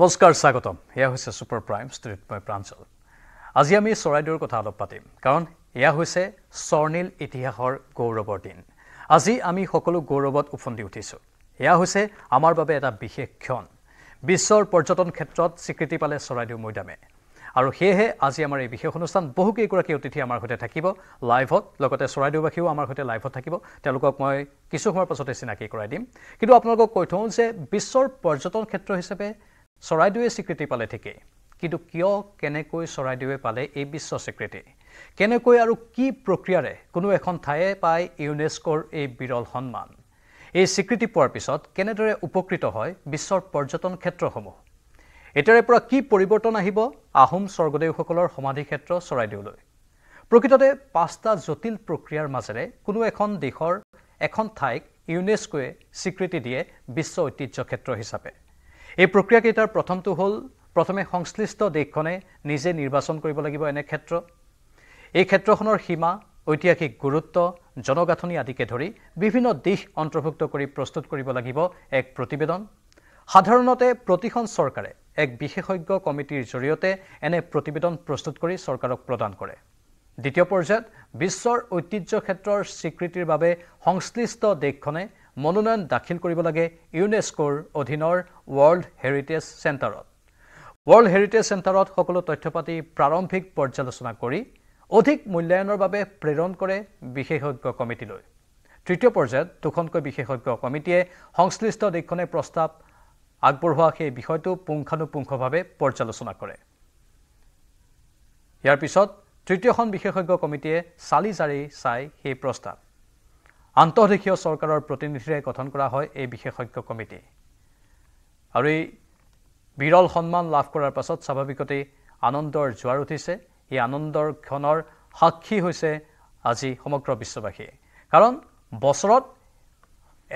নমস্কাৰ স্বাগতম এয়া হৈছে ছুপাৰ প্ৰাইম ষ্টুডিঅ'ত মই প্ৰাঞ্চল আজি আমি চৰাইদেউৰ কথা অলপ পাতিম কাৰণ এয়া হৈছে স্বৰ্ণীল ইতিহাসৰ গৌৰৱৰ দিন আজি আমি সকলো গৌৰৱত উফন্দি উঠিছোঁ এয়া হৈছে আমাৰ বাবে এটা বিশেষ ক্ষণ বিশ্বৰ পৰ্যটন ক্ষেত্ৰত স্বীকৃতি পালে চৰাইদেউ মৈদামে আৰু সেয়েহে আজি আমাৰ এই বিশেষ অনুষ্ঠান বহুকেইগৰাকী অতিথি আমাৰ সৈতে থাকিব লাইভত লগতে চৰাইদেউবাসীও আমাৰ সৈতে লাইভত থাকিব তেওঁলোকক মই কিছু সময়ৰ পাছতে চিনাকি কৰাই দিম কিন্তু আপোনালোকক কৈ থওঁ যে বিশ্বৰ পৰ্যটন ক্ষেত্ৰ হিচাপে চৰাইদেউৱে স্বীকৃতি পালে ঠিকেই কিন্তু কিয় কেনেকৈ চৰাইদেউৱে পালে এই বিশ্ব স্বীকৃতি কেনেকৈ আৰু কি প্ৰক্ৰিয়াৰে কোনো এখন ঠায়ে পায় ইউনেস্কোৰ এই বিৰল সন্মান এই স্বীকৃতি পোৱাৰ পিছত কেনেদৰে উপকৃত হয় বিশ্বৰ পৰ্যটন ক্ষেত্ৰসমূহ এতিয়াৰে পৰা কি পৰিৱৰ্তন আহিব আহোম স্বৰ্গদেউসকলৰ সমাধি ক্ষেত্ৰ চৰাইদেউলৈ প্ৰকৃততে পাঁচটা জটিল প্ৰক্ৰিয়াৰ মাজেৰে কোনো এখন দেশৰ এখন ঠাইক ইউনেস্কোৱে স্বীকৃতি দিয়ে বিশ্ব ঐতিহ্য ক্ষেত্ৰ হিচাপে এই প্ৰক্ৰিয়াকেইটাৰ প্ৰথমটো হ'ল প্ৰথমে সংশ্লিষ্ট দেশখনে নিজে নিৰ্বাচন কৰিব লাগিব এনে ক্ষেত্ৰ এই ক্ষেত্ৰখনৰ সীমা ঐতিহাসিক গুৰুত্ব জনগাঁথনি আদিকে ধৰি বিভিন্ন দিশ অন্তৰ্ভুক্ত কৰি প্ৰস্তুত কৰিব লাগিব এক প্ৰতিবেদন সাধাৰণতে প্ৰতিখন চৰকাৰে এক বিশেষজ্ঞ কমিটিৰ জৰিয়তে এনে প্ৰতিবেদন প্ৰস্তুত কৰি চৰকাৰক প্ৰদান কৰে দ্বিতীয় পৰ্যায়ত বিশ্বৰ ঐতিহ্য ক্ষেত্ৰৰ স্বীকৃতিৰ বাবে সংশ্লিষ্ট দেশখনে মনোনয়ন দাখিল কৰিব লাগে ইউনেস্কোৰ অধীনৰ ৱৰ্ল্ড হেৰিটেজ চেণ্টাৰত ৱৰ্ল্ড হেৰিটেজ চেণ্টাৰত সকলো তথ্য পাতি প্ৰাৰম্ভিক পৰ্যালোচনা কৰি অধিক মূল্যায়নৰ বাবে প্ৰেৰণ কৰে বিশেষজ্ঞ কমিটিলৈ তৃতীয় পৰ্যায়ত দুখনকৈ বিশেষজ্ঞ কমিটিয়ে সংশ্লিষ্ট দেশখনে প্ৰস্তাৱ আগবঢ়োৱা সেই বিষয়টো পুংখানুপুংখভাৱে পৰ্যালোচনা কৰে ইয়াৰ পিছত তৃতীয়খন বিশেষজ্ঞ কমিটিয়ে চালি জাৰি চাই সেই প্ৰস্তাৱ আন্তঃদেশীয় চৰকাৰৰ প্ৰতিনিধিৰে গঠন কৰা হয় এই বিশেষজ্ঞ কমিটি আৰু এই বিৰল সন্মান লাভ কৰাৰ পাছত স্বাভাৱিকতে আনন্দৰ জোৱাৰ উঠিছে এই আনন্দৰ ক্ষণৰ সাক্ষী হৈছে আজি সমগ্ৰ বিশ্ববাসীয়ে কাৰণ বছৰত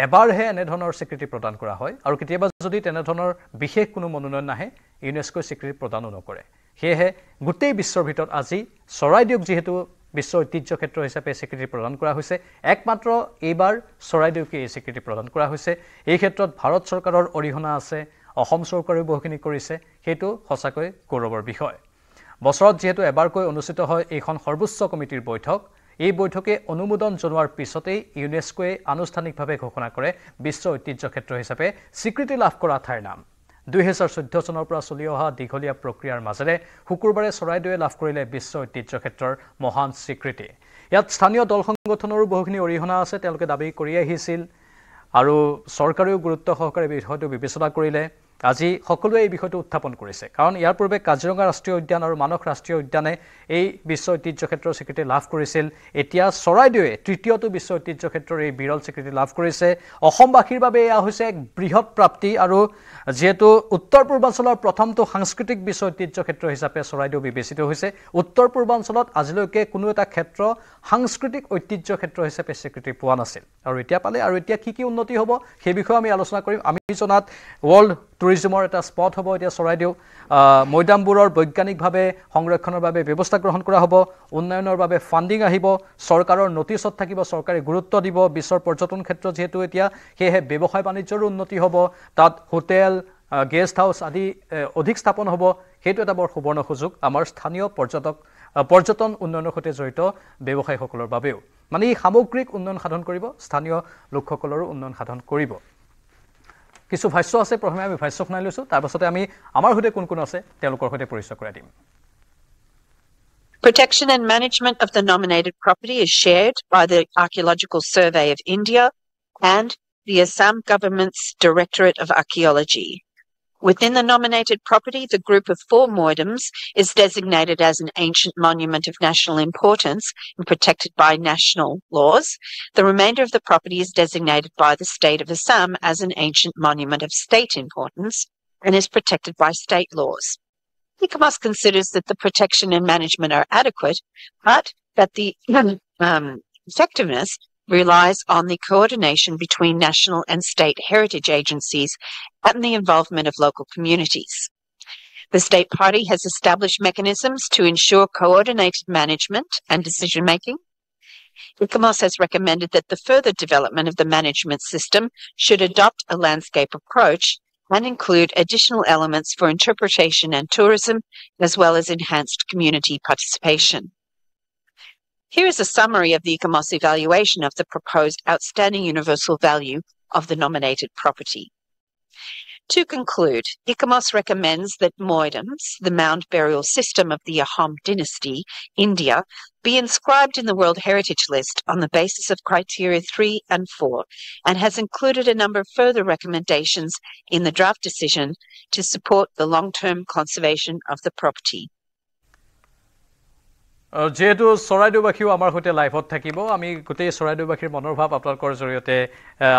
এবাৰহে এনেধৰণৰ স্বীকৃতি প্ৰদান কৰা হয় আৰু কেতিয়াবা যদি তেনেধৰণৰ বিশেষ কোনো মনোনয়ন নাহে ইউনেস্কই স্বীকৃতি প্ৰদানো নকৰে সেয়েহে গোটেই বিশ্বৰ ভিতৰত আজি চৰাইদেউক যিহেতু বিশ্ব ঐতিহ্য ক্ষেত্ৰ হিচাপে স্বীকৃতি প্ৰদান কৰা হৈছে একমাত্ৰ এইবাৰ চৰাইদেউকে এই স্বীকৃতি প্ৰদান কৰা হৈছে এই ক্ষেত্ৰত ভাৰত চৰকাৰৰ অৰিহণা আছে অসম চৰকাৰেও বহুখিনি কৰিছে সেইটো সঁচাকৈ গৌৰৱৰ বিষয় বছৰত যিহেতু এবাৰকৈ অনুষ্ঠিত হয় এইখন সৰ্বোচ্চ কমিটিৰ বৈঠক এই বৈঠকে অনুমোদন জনোৱাৰ পিছতেই ইউনেস্কোৱে আনুষ্ঠানিকভাৱে ঘোষণা কৰে বিশ্ব ঐতিহ্য ক্ষেত্ৰ হিচাপে স্বীকৃতি লাভ কৰা ঠাইৰ নাম দুহেজাৰ চৈধ্য চনৰ পৰা চলি অহা দীঘলীয়া প্ৰক্ৰিয়াৰ মাজেৰে শুকুৰবাৰে চৰাইদেউৱে লাভ কৰিলে বিশ্ব ঐতিহ্য ক্ষেত্ৰৰ মহান স্বীকৃতি ইয়াত স্থানীয় দল সংগঠনৰো বহুখিনি অৰিহণা আছে তেওঁলোকে দাবী কৰি আহিছিল আৰু চৰকাৰেও গুৰুত্ব সহকাৰে বিষয়টো বিবেচনা কৰিলে আজি সকলোৱে এই বিষয়টো উত্থাপন কৰিছে কাৰণ ইয়াৰ পূৰ্বে কাজিৰঙা ৰাষ্ট্ৰীয় উদ্যান আৰু মানস ৰাষ্ট্ৰীয় উদ্যানে এই বিশ্ব ঐতিহ্য ক্ষেত্ৰৰ স্বীকৃতি লাভ কৰিছিল এতিয়া চৰাইদেউৱে তৃতীয়টো বিশ্ব ঐতিহ্য ক্ষেত্ৰৰ এই বিৰল স্বীকৃতি লাভ কৰিছে অসমবাসীৰ বাবে এয়া হৈছে এক বৃহৎ প্ৰাপ্তি আৰু যিহেতু উত্তৰ পূৰ্বাঞ্চলৰ প্ৰথমটো সাংস্কৃতিক বিশ্ব ঐতিহ্য ক্ষেত্ৰ হিচাপে চৰাইদেউ বিবেচিত হৈছে উত্তৰ পূৰ্বাঞ্চলত আজিলৈকে কোনো এটা ক্ষেত্ৰ সাংস্কৃতিক ঐতিহ্য ক্ষেত্ৰ হিচাপে স্বীকৃতি পোৱা নাছিল আৰু এতিয়া পালে আৰু এতিয়া কি কি উন্নতি হ'ব সেই বিষয়ে আমি আলোচনা কৰিম আমি জনাত ৱৰ্ল্ড টুৰিজিমৰ এটা স্পট হ'ব এতিয়া চৰাইদেউ মৈদামবোৰৰ বৈজ্ঞানিকভাৱে সংৰক্ষণৰ বাবে ব্যৱস্থা গ্ৰহণ কৰা হ'ব উন্নয়নৰ বাবে ফাণ্ডিং আহিব চৰকাৰৰ নটিচত থাকিব চৰকাৰে গুৰুত্ব দিব বিশ্বৰ পৰ্যটন ক্ষেত্ৰ যিহেতু এতিয়া সেয়েহে ব্যৱসায় বাণিজ্যৰো উন্নতি হ'ব তাত হোটেল গেষ্ট হাউচ আদি অধিক স্থাপন হ'ব সেইটো এটা বৰ সুবৰ্ণ সুযোগ আমাৰ স্থানীয় পৰ্যটক পৰ্যটন উন্নয়নৰ সৈতে জড়িত ব্যৱসায়ীসকলৰ বাবেও মানে ই সামগ্ৰিক উন্নয়ন সাধন কৰিব স্থানীয় লোকসকলৰো উন্নয়ন সাধন কৰিব কিছু ভাষ্য আছে আমি ভাষ্য শুনাই লৈছোঁ আমি আমাৰ কোন কোন আছে তেওঁলোকৰ পৰিচয় কৰাই দিম Protection and management of the nominated property is shared by the Archaeological Survey of India and the Assam Government's Directorate of Archaeology. Within the nominated property, the group of four moidams is designated as an ancient monument of national importance and protected by national laws. The remainder of the property is designated by the state of Assam as an ancient monument of state importance and is protected by state laws. ICAMOS considers that the protection and management are adequate, but that the um, effectiveness relies on the coordination between national and state heritage agencies and the involvement of local communities. The state party has established mechanisms to ensure coordinated management and decision making. ICOMOS has recommended that the further development of the management system should adopt a landscape approach and include additional elements for interpretation and tourism, as well as enhanced community participation. Here is a summary of the ICOMOS evaluation of the proposed outstanding universal value of the nominated property. To conclude, ICOMOS recommends that Moidams, the mound burial system of the Ahom dynasty, India, be inscribed in the World Heritage List on the basis of criteria 3 and 4, and has included a number of further recommendations in the draft decision to support the long term conservation of the property. যিহেতু চৰাইদেউবাসীও আমাৰ সৈতে লাইভত থাকিব আমি গোটেই চৰাইদেউবাসীৰ মনোভাৱ আপোনালোকৰ জৰিয়তে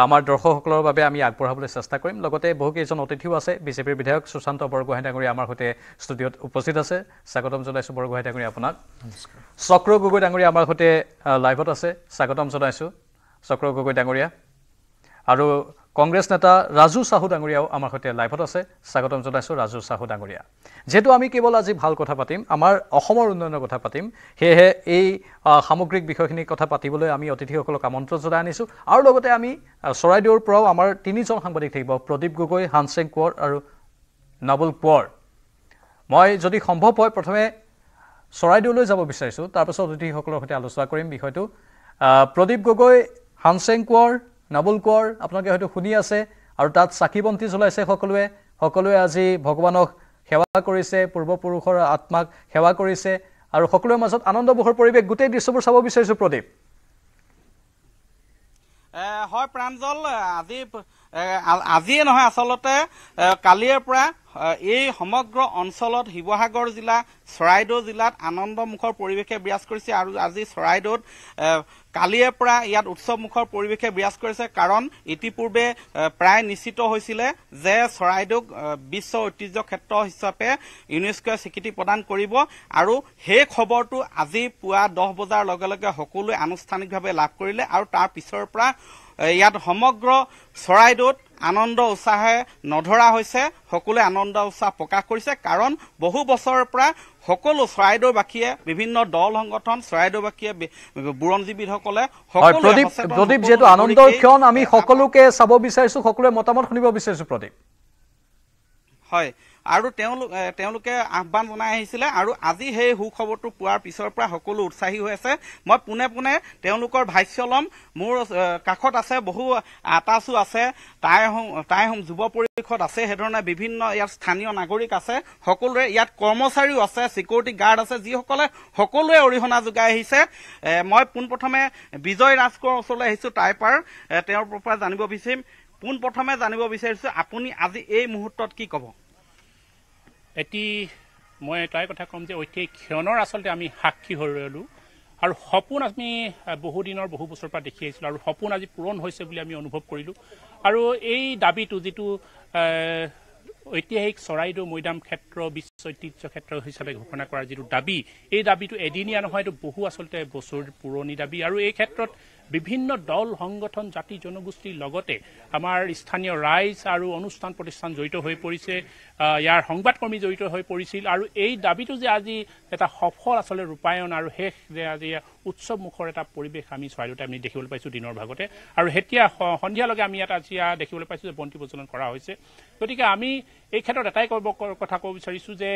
আমাৰ দৰ্শকসকলৰ বাবে আমি আগবঢ়াবলৈ চেষ্টা কৰিম লগতে বহুকেইজন অতিথিও আছে বিজেপিৰ বিধায়ক সুশান্ত বৰগোহাঁই ডাঙৰীয়া আমাৰ সৈতে ষ্টুডিঅ'ত উপস্থিত আছে স্বাগতম জনাইছোঁ বৰগোহাঁই ডাঙৰীয়া আপোনাক চক্ৰ গগৈ ডাঙৰীয়া আমাৰ সৈতে লাইভত আছে স্বাগতম জনাইছোঁ চক্ৰ গগৈ ডাঙৰীয়া আৰু কংগ্ৰেছ নেতা ৰাজু চাহু ডাঙৰীয়াও আমাৰ সৈতে লাইভত আছে স্বাগতম জনাইছোঁ ৰাজু চাহু ডাঙৰীয়া যিহেতু আমি কেৱল আজি ভাল কথা পাতিম আমাৰ অসমৰ উন্নয়নৰ কথা পাতিম সেয়েহে এই সামগ্ৰিক বিষয়খিনিৰ কথা পাতিবলৈ আমি অতিথিসকলক আমন্ত্ৰণ জনাই আনিছোঁ আৰু লগতে আমি চৰাইদেউৰ পৰাও আমাৰ তিনিজন সাংবাদিক থাকিব প্ৰদীপ গগৈ হানচেং কোঁৱৰ আৰু নবুল কোঁৱৰ মই যদি সম্ভৱ হয় প্ৰথমে চৰাইদেউলৈ যাব বিচাৰিছোঁ তাৰপাছত অতিথিসকলৰ সৈতে আলোচনা কৰিম বিষয়টো প্ৰদীপ গগৈ হানচেং কোঁৱৰ নাবুল কোঁৱৰ আপোনালোকে হয়তো শুনি আছে আৰু তাত চাকি বন্তি জ্বলাইছে সকলোৱে সকলোৱে আজি ভগৱানক সেৱা কৰিছে পূৰ্বপুৰুষৰ আত্মাক সেৱা কৰিছে আৰু সকলোৰে মাজত আনন্দমুখৰ পৰিৱেশ গোটেই দৃশ্যবোৰ চাব বিচাৰিছোঁ প্ৰদীপ হয় প্ৰাঞ্জল আজি আজিয়ে নহয় আচলতে কালিৰে পৰা এই সমগ্ৰ অঞ্চলত শিৱসাগৰ জিলা চৰাইদেউ জিলাত আনন্দমুখৰ পৰিৱেশে বিৰাজ কৰিছে আৰু আজি চৰাইদেউত কালিৰে পৰা ইয়াত উৎসৱমুখৰ পৰিৱেশে বিৰাজ কৰিছে কাৰণ ইতিপূৰ্বে প্ৰায় নিশ্চিত হৈছিলে যে চৰাইদেউক বিশ্ব ঐতিহ্য ক্ষেত্ৰ হিচাপে ইউনেস্কোৱে স্বীকৃতি প্ৰদান কৰিব আৰু সেই খবৰটো আজি পুৱা দহ বজাৰ লগে লগে সকলোৱে আনুষ্ঠানিকভাৱে লাভ কৰিলে আৰু তাৰ পিছৰ পৰা ইয়াত সমগ্ৰ চৰাইদেউত আনন্দ উৎসাহে নধৰা হৈছে সকলোৱে আনন্দ উৎসাহ প্ৰকাশ কৰিছে কাৰণ বহু বছৰৰ পৰা সকলো চৰাইদেউবাসীয়ে বিভিন্ন দল সংগঠন চৰাইদেউবাসীয়ে বুৰঞ্জীবিদসকলে প্ৰদীপ প্ৰদীপ যিহেতু আনন্দৰ ক্ষণ আমি সকলোকে চাব বিচাৰিছো সকলোৱে মতামত শুনিব বিচাৰিছো প্ৰদীপ হয় আৰু তেওঁলোক তেওঁলোকে আহ্বান জনাই আহিছিলে আৰু আজি সেই সুখবৰটো পোৱাৰ পিছৰ পৰা সকলো উৎসাহী হৈ আছে মই পোনে পোনে তেওঁলোকৰ ভাষ্য ল'ম মোৰ কাষত আছে বহু আটাচো আছে টাই হোম টাই যুৱ পৰিষদ আছে সেইধৰণে বিভিন্ন ইয়াত স্থানীয় নাগৰিক আছে সকলোৰে ইয়াত কৰ্মচাৰীও আছে ছিকিউৰিটি গাৰ্ড আছে যিসকলে সকলোৱে অৰিহণা যোগাই আহিছে মই পোনপ্ৰথমে বিজয় ৰাজকোঁৱৰ ওচৰলৈ আহিছোঁ টাইপাৰ তেওঁৰ পৰা জানিব বিচাৰিম পোনপ্ৰথমে জানিব বিচাৰিছোঁ আপুনি আজি এই মুহূৰ্তত কি ক'ব এটি মই তাই কথা ক'ম যে ঐতিহাসিক ক্ষণৰ আচলতে আমি সাক্ষী হৈ ৰ'লোঁ আৰু সপোন আমি বহুদিনৰ বহু বছৰৰ পৰা দেখি আহিছিলোঁ আৰু সপোন আজি পূৰণ হৈছে বুলি আমি অনুভৱ কৰিলোঁ আৰু এই দাবীটো যিটো ঐতিহাসিক চৰাইদেউ মৈদাম ক্ষেত্ৰ বিশ্ব ঐতিহ্য ক্ষেত্ৰ হিচাপে ঘোষণা কৰাৰ যিটো দাবী এই দাবীটো এদিনীয়া নহয় এইটো বহু আচলতে বছৰ পুৰণি দাবী আৰু এই ক্ষেত্ৰত বিভিন্ন দল সংগঠন জাতি জনগোষ্ঠীৰ লগতে আমাৰ স্থানীয় ৰাইজ আৰু অনুষ্ঠান প্ৰতিষ্ঠান জড়িত হৈ পৰিছে ইয়াৰ সংবাদকৰ্মী জড়িত হৈ পৰিছিল আৰু এই দাবীটো যে আজি এটা সফল আচলতে ৰূপায়ণ আৰু শেষ যে আজি উৎসৱমুখৰ এটা পৰিৱেশ আমি চৰাইদেউতে আমি দেখিবলৈ পাইছোঁ দিনৰ ভাগতে আৰু এতিয়া সন্ধিয়ালৈকে আমি ইয়াত আজি দেখিবলৈ পাইছোঁ যে বন্তি প্ৰজ্বলন কৰা হৈছে গতিকে আমি এই ক্ষেত্ৰত এটাই কৰিব কথা ক'ব বিচাৰিছোঁ যে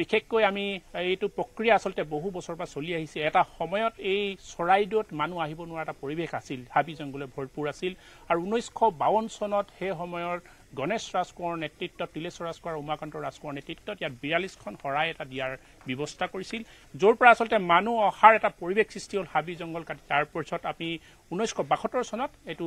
বিশেষকৈ আমি এইটো প্ৰক্ৰিয়া আচলতে বহু বছৰৰ পৰা চলি আহিছে এটা সময়ত এই চৰাইদেউত মানুহ আহিব নোৱাৰা এটা পৰিৱেশ আছিল হাবি জংগলে ভৰপূৰ আছিল আৰু ঊনৈছশ বাৱন চনত সেই সময়ৰ গণেশ ৰাজকোঁৱৰৰ নেতৃত্বত তিলেশ্বৰ ৰাজকোঁৱৰ উমাকান্ত ৰাজকোঁৱৰ নেতৃত্বত ইয়াত বিয়াল্লিছখন শৰাই এটা দিয়াৰ ব্যৱস্থা কৰিছিল য'ৰ পৰা আচলতে মানুহ অহাৰ এটা পৰিৱেশ সৃষ্টি হ'ল হাবি জংগল কাটি তাৰ পিছত আমি ঊনৈছশ বাসত্তৰ চনত এইটো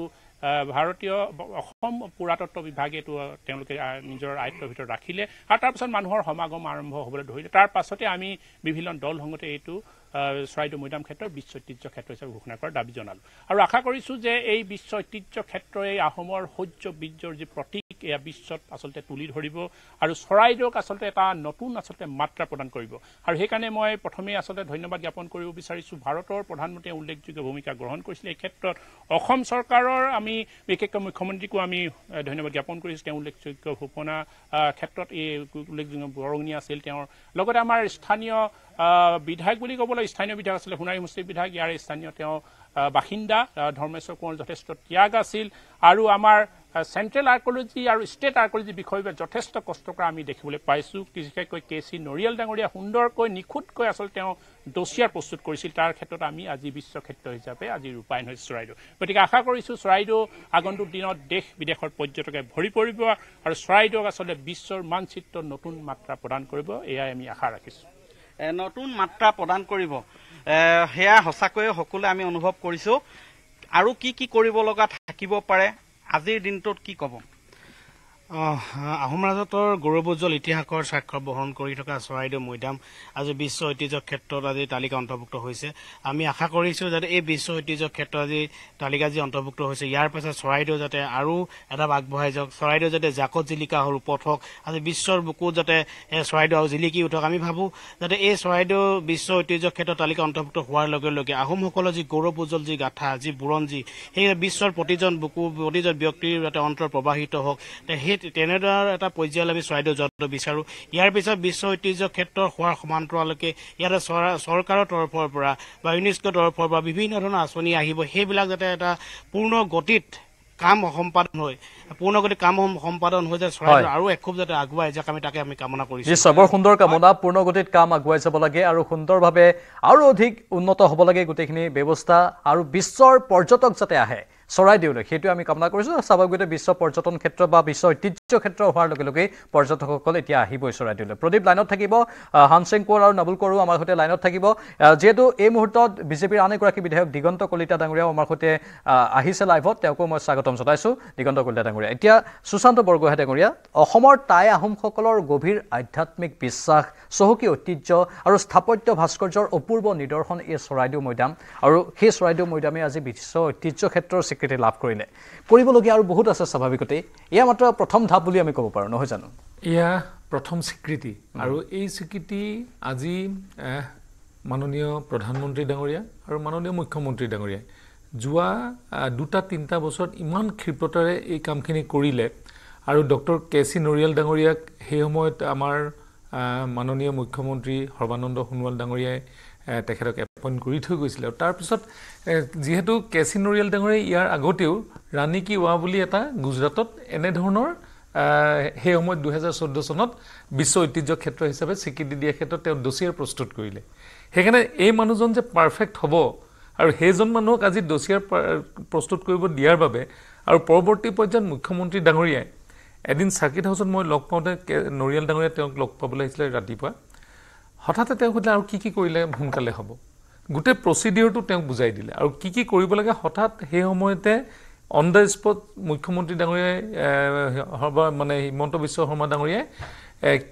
ভাৰতীয় অসম পুৰাতত্ব বিভাগে এইটো তেওঁলোকে নিজৰ আয়ত্বৰ ভিতৰত ৰাখিলে আৰু তাৰপিছত মানুহৰ সমাগম আৰম্ভ হ'বলৈ ধৰিলে তাৰ পাছতে আমি বিভিন্ন দল সংগতে এইটো চৰাইদেউ মৈদাম ক্ষেত্ৰ বিশ্ব ঐতিহ্য ক্ষেত্ৰ হিচাপে ঘোষণা কৰাৰ দাবী জনালোঁ আৰু আশা কৰিছোঁ যে এই বিশ্ব ঐতিহ্য ক্ষেত্ৰই আহোমৰ সৌৰ্য বীৰ্যৰ যি প্ৰতীক চৰাইক এয়া বিশ্বত আচলতে তুলি ধৰিব আৰু চৰাইদেউক আচলতে এটা নতুন আচলতে মাত্ৰা প্ৰদান কৰিব আৰু সেইকাৰণে মই প্ৰথমেই আচলতে ধন্যবাদ জ্ঞাপন কৰিব বিচাৰিছোঁ ভাৰতৰ প্ৰধানমন্ত্ৰীয়ে উল্লেখযোগ্য ভূমিকা গ্ৰহণ কৰিছিলে এই ক্ষেত্ৰত অসম চৰকাৰৰ আমি বিশেষকৈ মুখ্যমন্ত্ৰীকো আমি ধন্যবাদ জ্ঞাপন কৰিছোঁ তেওঁ উল্লেখযোগ্য ঘোষণা ক্ষেত্ৰত এই উল্লেখযোগ্য বৰঙণি আছিল তেওঁৰ লগতে আমাৰ স্থানীয় বিধায়ক বুলি ক'বলৈ স্থানীয় বিধায়ক আছিলে সোণাৰী মুছলিম বিধায়ক ইয়াৰে স্থানীয় তেওঁ বাসিন্দা ধৰ্মেশ্বৰ কোঁৱৰ যথেষ্ট ত্যাগ আছিল আৰু আমাৰ চেণ্ট্ৰেল আৰ্কলজি আৰু ষ্টেট আৰ্কলজি বিষয়ে যথেষ্ট কষ্ট কৰা আমি দেখিবলৈ পাইছোঁ বিশেষকৈ কে চি নৰিয়েল ডাঙৰীয়া সুন্দৰকৈ নিখুঁতকৈ আচলতে তেওঁ দচিয়াৰ প্ৰস্তুত কৰিছিল তাৰ ক্ষেত্ৰত আমি আজি বিশ্বক্ষেত্ৰ হিচাপে আজি ৰূপায়ণ হৈছে চৰাইদেউ গতিকে আশা কৰিছোঁ চৰাইদেউ আগন্তুক দিনত দেশ বিদেশৰ পৰ্যটকে ভৰি পৰিব আৰু চৰাইদেউক আচলতে বিশ্বৰ মানচিত্ৰ নতুন মাত্ৰা প্ৰদান কৰিব এয়াই আমি আশা ৰাখিছোঁ নতুন মাত্ৰা প্ৰদান কৰিব সেয়া সঁচাকৈয়ে সকলোৱে আমি অনুভৱ কৰিছোঁ আৰু কি কি কৰিব থাকিব পাৰে আজিৰ দিনটোত কি ক'ব আহোম ৰাজত্বৰ গৌৰৱোজ্জ্বল ইতিহাসৰ স্বাক্ষৰ বহন কৰি থকা চৰাইদেউ মৈদাম আজি বিশ্ব ঐতিহ্য ক্ষেত্ৰত আজি তালিকা অন্তৰ্ভুক্ত হৈছে আমি আশা কৰিছোঁ যাতে এই বিশ্ব ঐতিহ্য ক্ষেত্ৰত আজি তালিকা যি অন্তৰ্ভুক্ত হৈছে ইয়াৰ পাছত চৰাইদেউ যাতে আৰু এটা আগবঢ়াই যাওক চৰাইদেউ যাতে জাকত জিলিকা হ'ল ৰূপত হওক আজি বিশ্বৰ বুকুত যাতে চৰাইদেউ আৰু জিলিকি উঠক আমি ভাবোঁ যাতে এই চৰাইদেউ বিশ্ব ঐতিহ্য ক্ষেত্ৰত তালিকা অন্তৰ্ভুক্ত হোৱাৰ লগে লগে আহোমসকলৰ যি গৌৰৱ উজ্জ্বল যি গাথা যি বুৰঞ্জী সেই বিশ্বৰ প্ৰতিজন বুকু প্ৰতিজন ব্যক্তিৰ যাতে অন্তৰ প্ৰবাহিত হওক সেই তেনেদৰে এটা পৰ্যায়লৈ আমি চৰাইদেউ জত্ৰ বিচাৰোঁ ইয়াৰ পিছত বিশ্ব ঐতিহ্য ক্ষেত্ৰ হোৱাৰ সমান্তৰালৈকে ইয়াতে চৰকাৰৰ তৰফৰ পৰা বা ইউনেস্কোৰ তৰফৰ পৰা বিভিন্ন ধৰণৰ আঁচনি আহিব সেইবিলাক যাতে এটা পূৰ্ণ গতিত কাম সম্পাদন হয় পূৰ্ণগতি কাম সম্পাদন হৈ যায় চৰাই আৰু এখোপ যাতে আগুৱাই যাক আমি তাকে আমি কামনা কৰিছোঁ নিশ্চয় বৰ সুন্দৰ কামনা পূৰ্ণগতিত কাম আগুৱাই যাব লাগে আৰু সুন্দৰভাৱে আৰু অধিক উন্নত হ'ব লাগে গোটেইখিনি ব্যৱস্থা আৰু বিশ্বৰ পৰ্যটক যাতে আহে চৰাইদেউলৈ সেইটোৱে আমি কামনা কৰিছোঁ স্বাভাৱিকতে বিশ্ব পৰ্যটন ক্ষেত্ৰ বা বিশ্ব ঐতিহ্য ক্ষেত্ৰ হোৱাৰ লগে লগে পৰ্যটকসকল এতিয়া আহিবই চৰাইদেউলৈ প্ৰদীপ লাইনত থাকিব হানসিং কোঁৱৰ আৰু নবুল কোঁৱৰো আমাৰ সৈতে লাইনত থাকিব যিহেতু এই মুহূৰ্তত বিজেপিৰ আন এগৰাকী বিধায়ক দিগন্ত কলিতা ডাঙৰীয়াও আমাৰ সৈতে আহিছে লাইভত তেওঁকো মই স্বাগতম জনাইছোঁ দিগন্ত কলিতা ডাঙৰীয়া এতিয়া সুশান্ত বৰগোহাঁই ডাঙৰীয়া অসমৰ টাই আহোমসকলৰ গভীৰ আধ্যাত্মিক বিশ্বাস চহকী ঐতিহ্য আৰু স্থাপত্য ভাস্কৰ্যৰ অপূৰ্ব নিদৰ্শন এই চৰাইদেউ মৈদাম আৰু সেই চৰাইদেউ মৈদামে আজি বিশ্ব ঐতিহ্য ক্ষেত্ৰৰ স্বীকৃতি লাভ কৰিলে কৰিবলগীয়া আৰু বহুত আছে স্বাভাৱিকতে এয়া মাত্ৰ প্ৰথম ধাপ বুলি আমি ক'ব পাৰোঁ নহয় জানো এয়া প্ৰথম স্বীকৃতি আৰু এই স্বীকৃতি আজি মাননীয় প্ৰধানমন্ত্ৰী ডাঙৰীয়া আৰু মাননীয় মুখ্যমন্ত্ৰী ডাঙৰীয়াই যোৱা দুটা তিনিটা বছৰত ইমান ক্ষীপ্ৰতাৰে এই কামখিনি কৰিলে আৰু ডক্টৰ কে চি নৰিয়াল ডাঙৰীয়াক সেই সময়ত আমাৰ মাননীয় মুখ্যমন্ত্ৰী সৰ্বানন্দ সোণোৱাল ডাঙৰীয়াই তেখেতক এপইণ্ট কৰি থৈ গৈছিলে আৰু তাৰপিছত যিহেতু কেচিন ৰিয়েল ডাঙৰে ইয়াৰ আগতেও ৰাণী কি ৱা বুলি এটা গুজৰাটত এনেধৰণৰ সেই সময়ত দুহেজাৰ চৈধ্য চনত বিশ্ব ঐতিহ্য ক্ষেত্ৰ হিচাপে স্বীকৃতি দিয়াৰ ক্ষেত্ৰত তেওঁ দচিয়াৰ প্ৰস্তুত কৰিলে সেইকাৰণে এই মানুহজন যে পাৰফেক্ট হ'ব আৰু সেইজন মানুহক আজি দচিয়াৰ প্ৰস্তুত কৰিব দিয়াৰ বাবে আৰু পৰৱৰ্তী পৰ্যায়ত মুখ্যমন্ত্ৰী ডাঙৰীয়াই এদিন চাকিট হাউচত মই লগ পাওঁতে কে নৰিয়াল ডাঙৰীয়া তেওঁক লগ পাবলৈ আহিছিলে ৰাতিপুৱা হঠাতে তেওঁ সুধিলে আৰু কি কি কৰিলে সোনকালে হ'ব গোটেই প্ৰচিডিঅ'ৰটো তেওঁক বুজাই দিলে আৰু কি কি কৰিব লাগে হঠাৎ সেই সময়তে অন দ্য স্পট মুখ্যমন্ত্ৰী ডাঙৰীয়াই সৰ্ব মানে হিমন্ত বিশ্ব শৰ্মা ডাঙৰীয়াই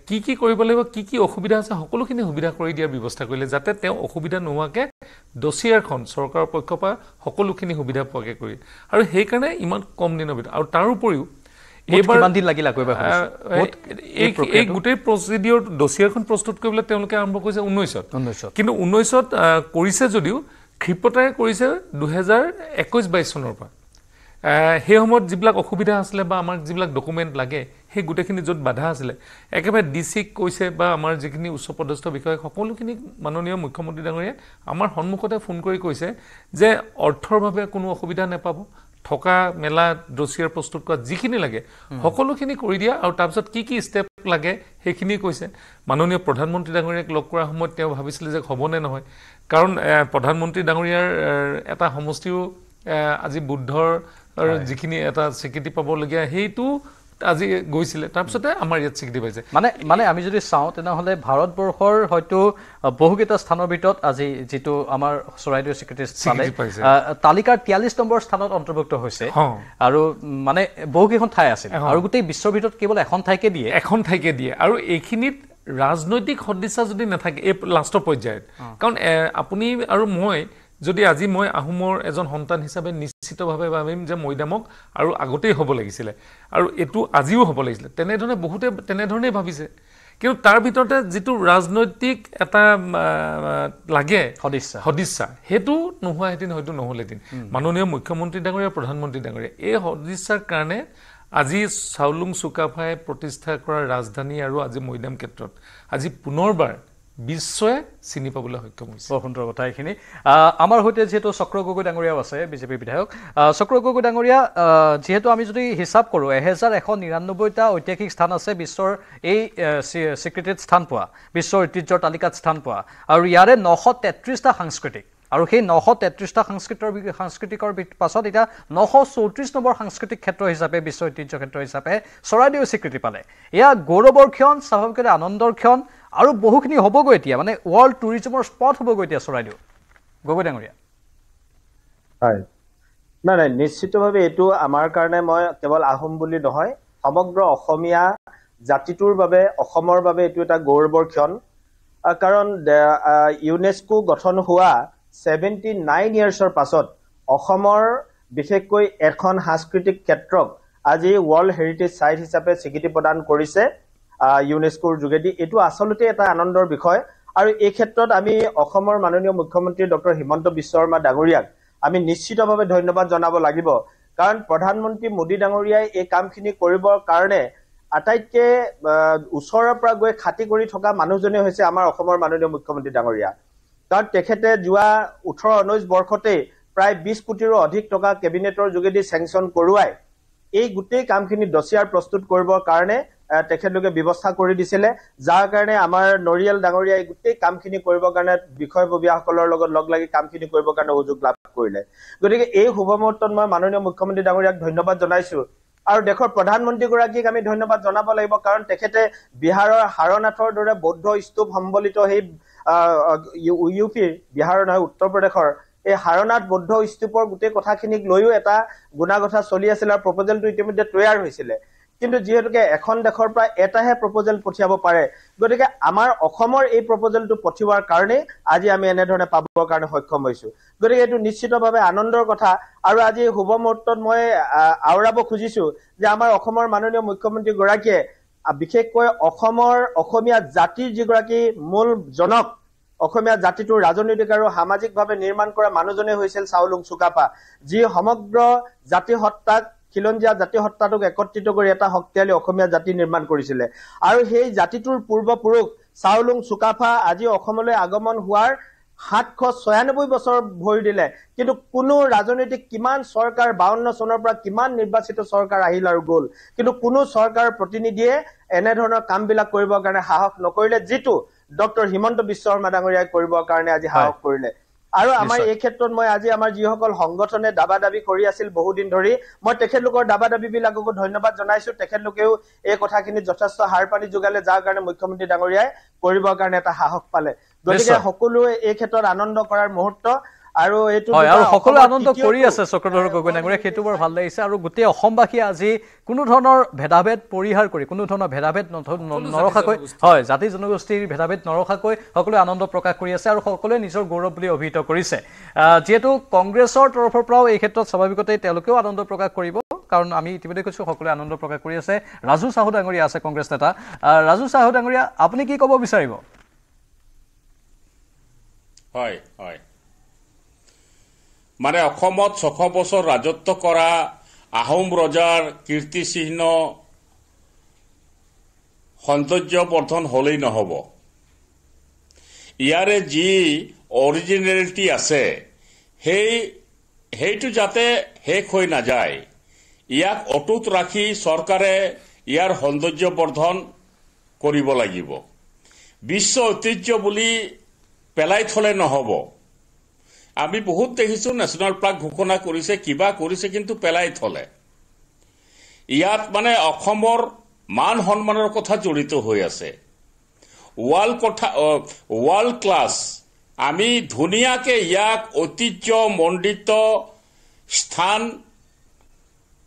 কি কি কৰিব লাগিব কি কি অসুবিধা আছে সকলোখিনি সুবিধা কৰি দিয়াৰ ব্যৱস্থা কৰিলে যাতে তেওঁ অসুবিধা নোহোৱাকৈ দচিয়াৰখন চৰকাৰৰ পক্ষৰ পৰা সকলোখিনি সুবিধা পোৱাকৈ কৰি আৰু সেইকাৰণে ইমান কম দিনৰ ভিতৰত আৰু তাৰোপৰিও এইবাৰ কিমান দিন লাগিলে কৰিব এই এই গোটেই প্ৰচিডিঅৰ দচিয়াখন প্ৰস্তুত কৰিবলৈ তেওঁলোকে আৰম্ভ কৰিছে ঊনৈছত ঊনৈছত কিন্তু ঊনৈছত কৰিছে যদিও ক্ষিপ্ৰতাৰে কৰিছে দুহেজাৰ একৈছ বাইছ চনৰ পৰা সেই সময়ত যিবিলাক অসুবিধা আছিলে বা আমাক যিবিলাক ডকুমেণ্ট লাগে সেই গোটেইখিনি য'ত বাধা আছিলে একেবাৰে ডি চিক কৈছে বা আমাৰ যিখিনি উচ্চপদস্থ বিষয় সকলোখিনি মাননীয় মুখ্যমন্ত্ৰী ডাঙৰীয়াই আমাৰ সন্মুখতে ফোন কৰি কৈছে যে অৰ্থৰ বাবে কোনো অসুবিধা নাপাব থকা মেলা দোচিয়াৰ প্ৰস্তুত কৰা যিখিনি লাগে সকলোখিনি কৰি দিয়া আৰু তাৰপিছত কি কি ষ্টেপ লাগে সেইখিনি কৈছে মাননীয় প্ৰধানমন্ত্ৰী ডাঙৰীয়াক লগ কৰাৰ সময়ত তেওঁ ভাবিছিলে যে হ'বনে নহয় কাৰণ প্ৰধানমন্ত্ৰী ডাঙৰীয়াৰ এটা সমষ্টিও আজি বুদ্ধৰ যিখিনি এটা স্বীকৃতি পাবলগীয়া সেইটো আজি গৈছিলে তাৰপিছতে আমাৰ ইয়াত স্বীকৃতি পাইছে মানে মানে আমি যদি চাওঁ তেনেহ'লে ভাৰতবৰ্ষৰ হয়তো বহুকেইটা স্থানৰ ভিতৰত আজি যিটো আমাৰ চৰাইদেউ স্বীকৃতি তালিকাৰ তিয়াল্লিছ নম্বৰ স্থানত অন্তৰ্ভুক্ত হৈছে আৰু মানে বহুকেইখন ঠাই আছে আৰু গোটেই বিশ্বৰ ভিতৰত কেৱল এখন ঠাইকে দিয়ে এখন ঠাইকে দিয়ে আৰু এইখিনিত ৰাজনৈতিক সদিচ্ছা যদি নাথাকে এই লাষ্টৰ পৰ্যায়ত কাৰণ আপুনি আৰু মই যদি আজি মই আহোমৰ এজন সন্তান হিচাপে নিশ্চিতভাৱে ভাবিম যে মৈদামক আৰু আগতেই হ'ব লাগিছিলে আৰু এইটো আজিও হ'ব লাগিছিলে তেনেধৰণে বহুতে তেনেধৰণেই ভাবিছে কিন্তু তাৰ ভিতৰতে যিটো ৰাজনৈতিক এটা লাগে সদিচ্ছা সদিচ্ছা সেইটো নোহোৱাহেঁতেন হয়তো নহ'লহেঁতেন মাননীয় মুখ্যমন্ত্ৰী ডাঙৰীয়া প্ৰধানমন্ত্ৰী ডাঙৰীয়া এই সদিচ্ছাৰ কাৰণে আজি চাউলুং চুকাফাই প্ৰতিষ্ঠা কৰা ৰাজধানী আৰু আজি মৈদাম ক্ষেত্ৰত আজি পুনৰবাৰ বিশ্বই চিনি পাবলৈ সক্ষম হৈছে বৰ সুন্দৰ কথা এইখিনি আমাৰ সৈতে যিহেতু চক্ৰ গগৈ ডাঙৰীয়াও আছে বিজেপিৰ বিধায়ক চক্ৰ গগৈ ডাঙৰীয়া যিহেতু আমি যদি হিচাপ কৰোঁ এহেজাৰ এশ নিৰান্নব্বৈটা ঐতিহাসিক স্থান আছে বিশ্বৰ এই স্বীকৃতিত স্থান পোৱা বিশ্বৰ ঐতিহ্যৰ তালিকাত স্থান পোৱা আৰু ইয়াৰে নশ তেত্ৰিছটা সাংস্কৃতিক আৰু সেই নশ তেত্ৰিছটা সাংস্কৃতিৰ সাংস্কৃতিকৰ পাছত এতিয়া নশ চৌত্ৰিছ নম্বৰ সাংস্কৃতিক ক্ষেত্ৰ হিচাপে বিশ্ব ঐতিহ্য ক্ষেত্ৰ হিচাপে চৰাইদেউ স্বীকৃতি পালে এয়া গৌৰৱৰ ক্ষণ স্বাভাৱিকতে আনন্দৰ ক্ষণ আৰু বহুখিনি হ'বগৈ এতিয়া মানে ৱৰ্ল্ড টুৰিজিমৰ স্পট হ'বগৈ এতিয়া চৰাইদেউ গগৈ ডাঙৰীয়া হয় নাই নাই নিশ্চিতভাৱে এইটো আমাৰ কাৰণে মই কেৱল আহোম বুলি নহয় সমগ্ৰ অসমীয়া জাতিটোৰ বাবে অসমৰ বাবে এইটো এটা গৌৰৱৰ ক্ষণ কাৰণ ইউনেস্কো গঠন হোৱা ছেভেণ্টি নাইন ইয়াৰ্ছৰ পাছত অসমৰ বিশেষকৈ এখন সাংস্কৃতিক ক্ষেত্ৰক আজি ৱৰ্ল্ড হেৰিটেজ ছাইট হিচাপে স্বীকৃতি প্ৰদান কৰিছে ইউনেস্কোৰ যোগেদি এইটো আচলতে এটা আনন্দৰ বিষয় আৰু এই ক্ষেত্ৰত আমি অসমৰ মাননীয় মুখ্যমন্ত্ৰী ডক্টৰ হিমন্ত বিশ্ব শৰ্মা ডাঙৰীয়াক আমি নিশ্চিতভাৱে ধন্যবাদ জনাব লাগিব কাৰণ প্ৰধানমন্ত্ৰী মোদী ডাঙৰীয়াই এই কামখিনি কৰিবৰ কাৰণে আটাইতকৈ ওচৰৰ পৰা গৈ খাতি কৰি থকা মানুহজনেই হৈছে আমাৰ অসমৰ মাননীয় মুখ্যমন্ত্ৰী ডাঙৰীয়া কাৰণ তেখেতে যোৱা ওঠৰ ঊনৈছ বৰ্ষতেই প্ৰায় বিছ কোটিৰো অধিক টকা কেবিনেটৰ যোগেদি চেংচন কৰোৱাই এই গোটেই কামখিনি দচিয়াৰ প্ৰস্তুত কৰিবৰ কাৰণে তেখেতলোকে ব্যৱস্থা কৰি দিছিলে যাৰ কাৰণে আমাৰ নৰিয়াল ডাঙৰীয়াই গোটেই কামখিনি কৰিবৰ কাৰণে বিষয়ববীয়াসকলৰ লগত লগ লাগি কামখিনি কৰিবৰ কাৰণে সুযোগ লাভ কৰিলে গতিকে এই শুভ মুহূৰ্তত মই মাননীয় মুখ্যমন্ত্ৰী ডাঙৰীয়াক ধন্যবাদ জনাইছো আৰু দেশৰ প্ৰধানমন্ত্ৰীগৰাকীক আমি ধন্যবাদ জনাব লাগিব কাৰণ তেখেতে বিহাৰৰ হাৰনাথৰ দৰে বৌদ্ধ স্তূপ সম্বলিত সেই ইউ পিৰ বিহাৰৰ নহয় উত্তৰ প্ৰদেশৰ এই হাৰনাথ বৌদ্ধ স্তূপৰ গোটেই কথাখিনিক লৈও এটা গুণাগথা চলি আছিলে আৰু প্ৰপজেলটো ইতিমধ্যে তৈয়াৰ হৈছিলে কিন্তু যিহেতুকে এখন দেশৰ পৰা এটাহে প্ৰপজেল পঠিয়াব পাৰে গতিকে আমাৰ অসমৰ এই প্ৰপজেলটো পঠিওৱাৰ কাৰণেই আজি আমি এনেধৰণে পাবৰ কাৰণে সক্ষম হৈছো গতিকে এইটো নিশ্চিতভাৱে আনন্দৰ কথা আৰু আজি শুভ মুহূৰ্তত মই আওৰাব খুজিছো যে আমাৰ অসমৰ মাননীয় মুখ্যমন্ত্ৰীগৰাকীয়ে বিশেষকৈ অসমৰ অসমীয়া জাতিৰ যিগৰাকী মূল জনক অসমীয়া জাতিটোৰ ৰাজনৈতিক আৰু সামাজিকভাৱে নিৰ্মাণ কৰা মানুহজনে হৈছিল চাউলুং চুকাপা যি সমগ্ৰ জাতিসত্তাক খিলঞ্জীয়া জাতি সত্তাটোক একত্ৰিত কৰি এটা শক্তিশালী অসমীয়া জাতি নিৰ্মাণ কৰিছিলে আৰু সেই জাতিটোৰ পূৰ্বপুৰুষ চাওলুং চুকাফা আজি অসমলৈ আগমন হোৱাৰ সাতশ ছয়ানব্বৈ বছৰ ভৰি দিলে কিন্তু কোনো ৰাজনৈতিক কিমান চৰকাৰ বাৱন্ন চনৰ পৰা কিমান নিৰ্বাচিত চৰকাৰ আহিল আৰু গ'ল কিন্তু কোনো চৰকাৰ প্ৰতিনিধিয়ে এনেধৰণৰ কামবিলাক কৰিবৰ কাৰণে সাহস নকৰিলে যিটো ডক্টৰ হিমন্ত বিশ্ব শৰ্মা ডাঙৰীয়াই কৰিবৰ কাৰণে আজি সাহস কৰিলে আৰু আমাৰ এই ক্ষেত্ৰত মই আজি আমাৰ যিসকল সংগঠনে দাবা দাবী কৰি আছিল বহুদিন ধৰি মই তেখেতলোকৰ দাবা দাবীবিলাককো ধন্যবাদ জনাইছো তেখেতলোকেও এই কথাখিনি যথেষ্ট সাৰ পানী যোগালে যাৰ কাৰণে মুখ্যমন্ত্ৰী ডাঙৰীয়াই কৰিবৰ কাৰণে এটা সাহস পালে গতিকে সকলোৱে এই ক্ষেত্ৰত আনন্দ কৰাৰ মুহূৰ্ত আৰু এইটো আৰু সকলো আনন্দ কৰি আছে চক্ৰধৰ গগৈ নাগৰীয়া সেইটো বৰ ভাল লাগিছে আৰু গোটেই অসমবাসীয়ে আজি কোনো ধৰণৰ ভেদাভেদ পৰিহাৰ কৰি কোনো ধৰণৰ ভেদাভেদ নৰখাকৈ হয় জাতি জনগোষ্ঠীৰ ভেদাভেদ নৰখাকৈ সকলোৱে আনন্দ প্ৰকাশ কৰি আছে আৰু সকলোৱে নিজৰ গৌৰৱ বুলি অভিহিত কৰিছে যিহেতু কংগ্ৰেছৰ তৰফৰ পৰাও এই ক্ষেত্ৰত স্বাভাৱিকতেই তেওঁলোকেও আনন্দ প্ৰকাশ কৰিব কাৰণ আমি ইতিমধ্যে কৈছোঁ সকলোৱে আনন্দ প্ৰকাশ কৰি আছে ৰাজু চাহু ডাঙৰীয়া আছে কংগ্ৰেছ নেতা ৰাজু চাহু ডাঙৰীয়া আপুনি কি ক'ব বিচাৰিব হয় হয় মানে অসমত ছশ বছৰ ৰাজত্ব কৰা আহোম ৰজাৰ কীৰ্তিচিহ্ন সৌন্দৰ্যবৰ্ধন হ'লেই নহ'ব ইয়াৰে যি অৰিজিনেলিটি আছে সেই সেইটো যাতে শেষ হৈ নাযায় ইয়াক অটুট ৰাখি চৰকাৰে ইয়াৰ সৌন্দৰ্যবৰ্ধন কৰিব লাগিব বিশ্ব ঐতিহ্য বুলি পেলাই থলে নহ'ব আমি বহুত দেখিছো নেশ্যনেল পাৰ্ক ঘোষণা কৰিছে কিবা কৰিছে কিন্তু পেলাই থলে ইয়াত মানে অসমৰ মান সন্মানৰ কথা জড়িত হৈ আছে ৱৰ্ল্ড কথা ৱৰ্ল্ড ক্লাছ আমি ধুনীয়াকে ইয়াক ঐতিহ্যমণ্ডিত স্থান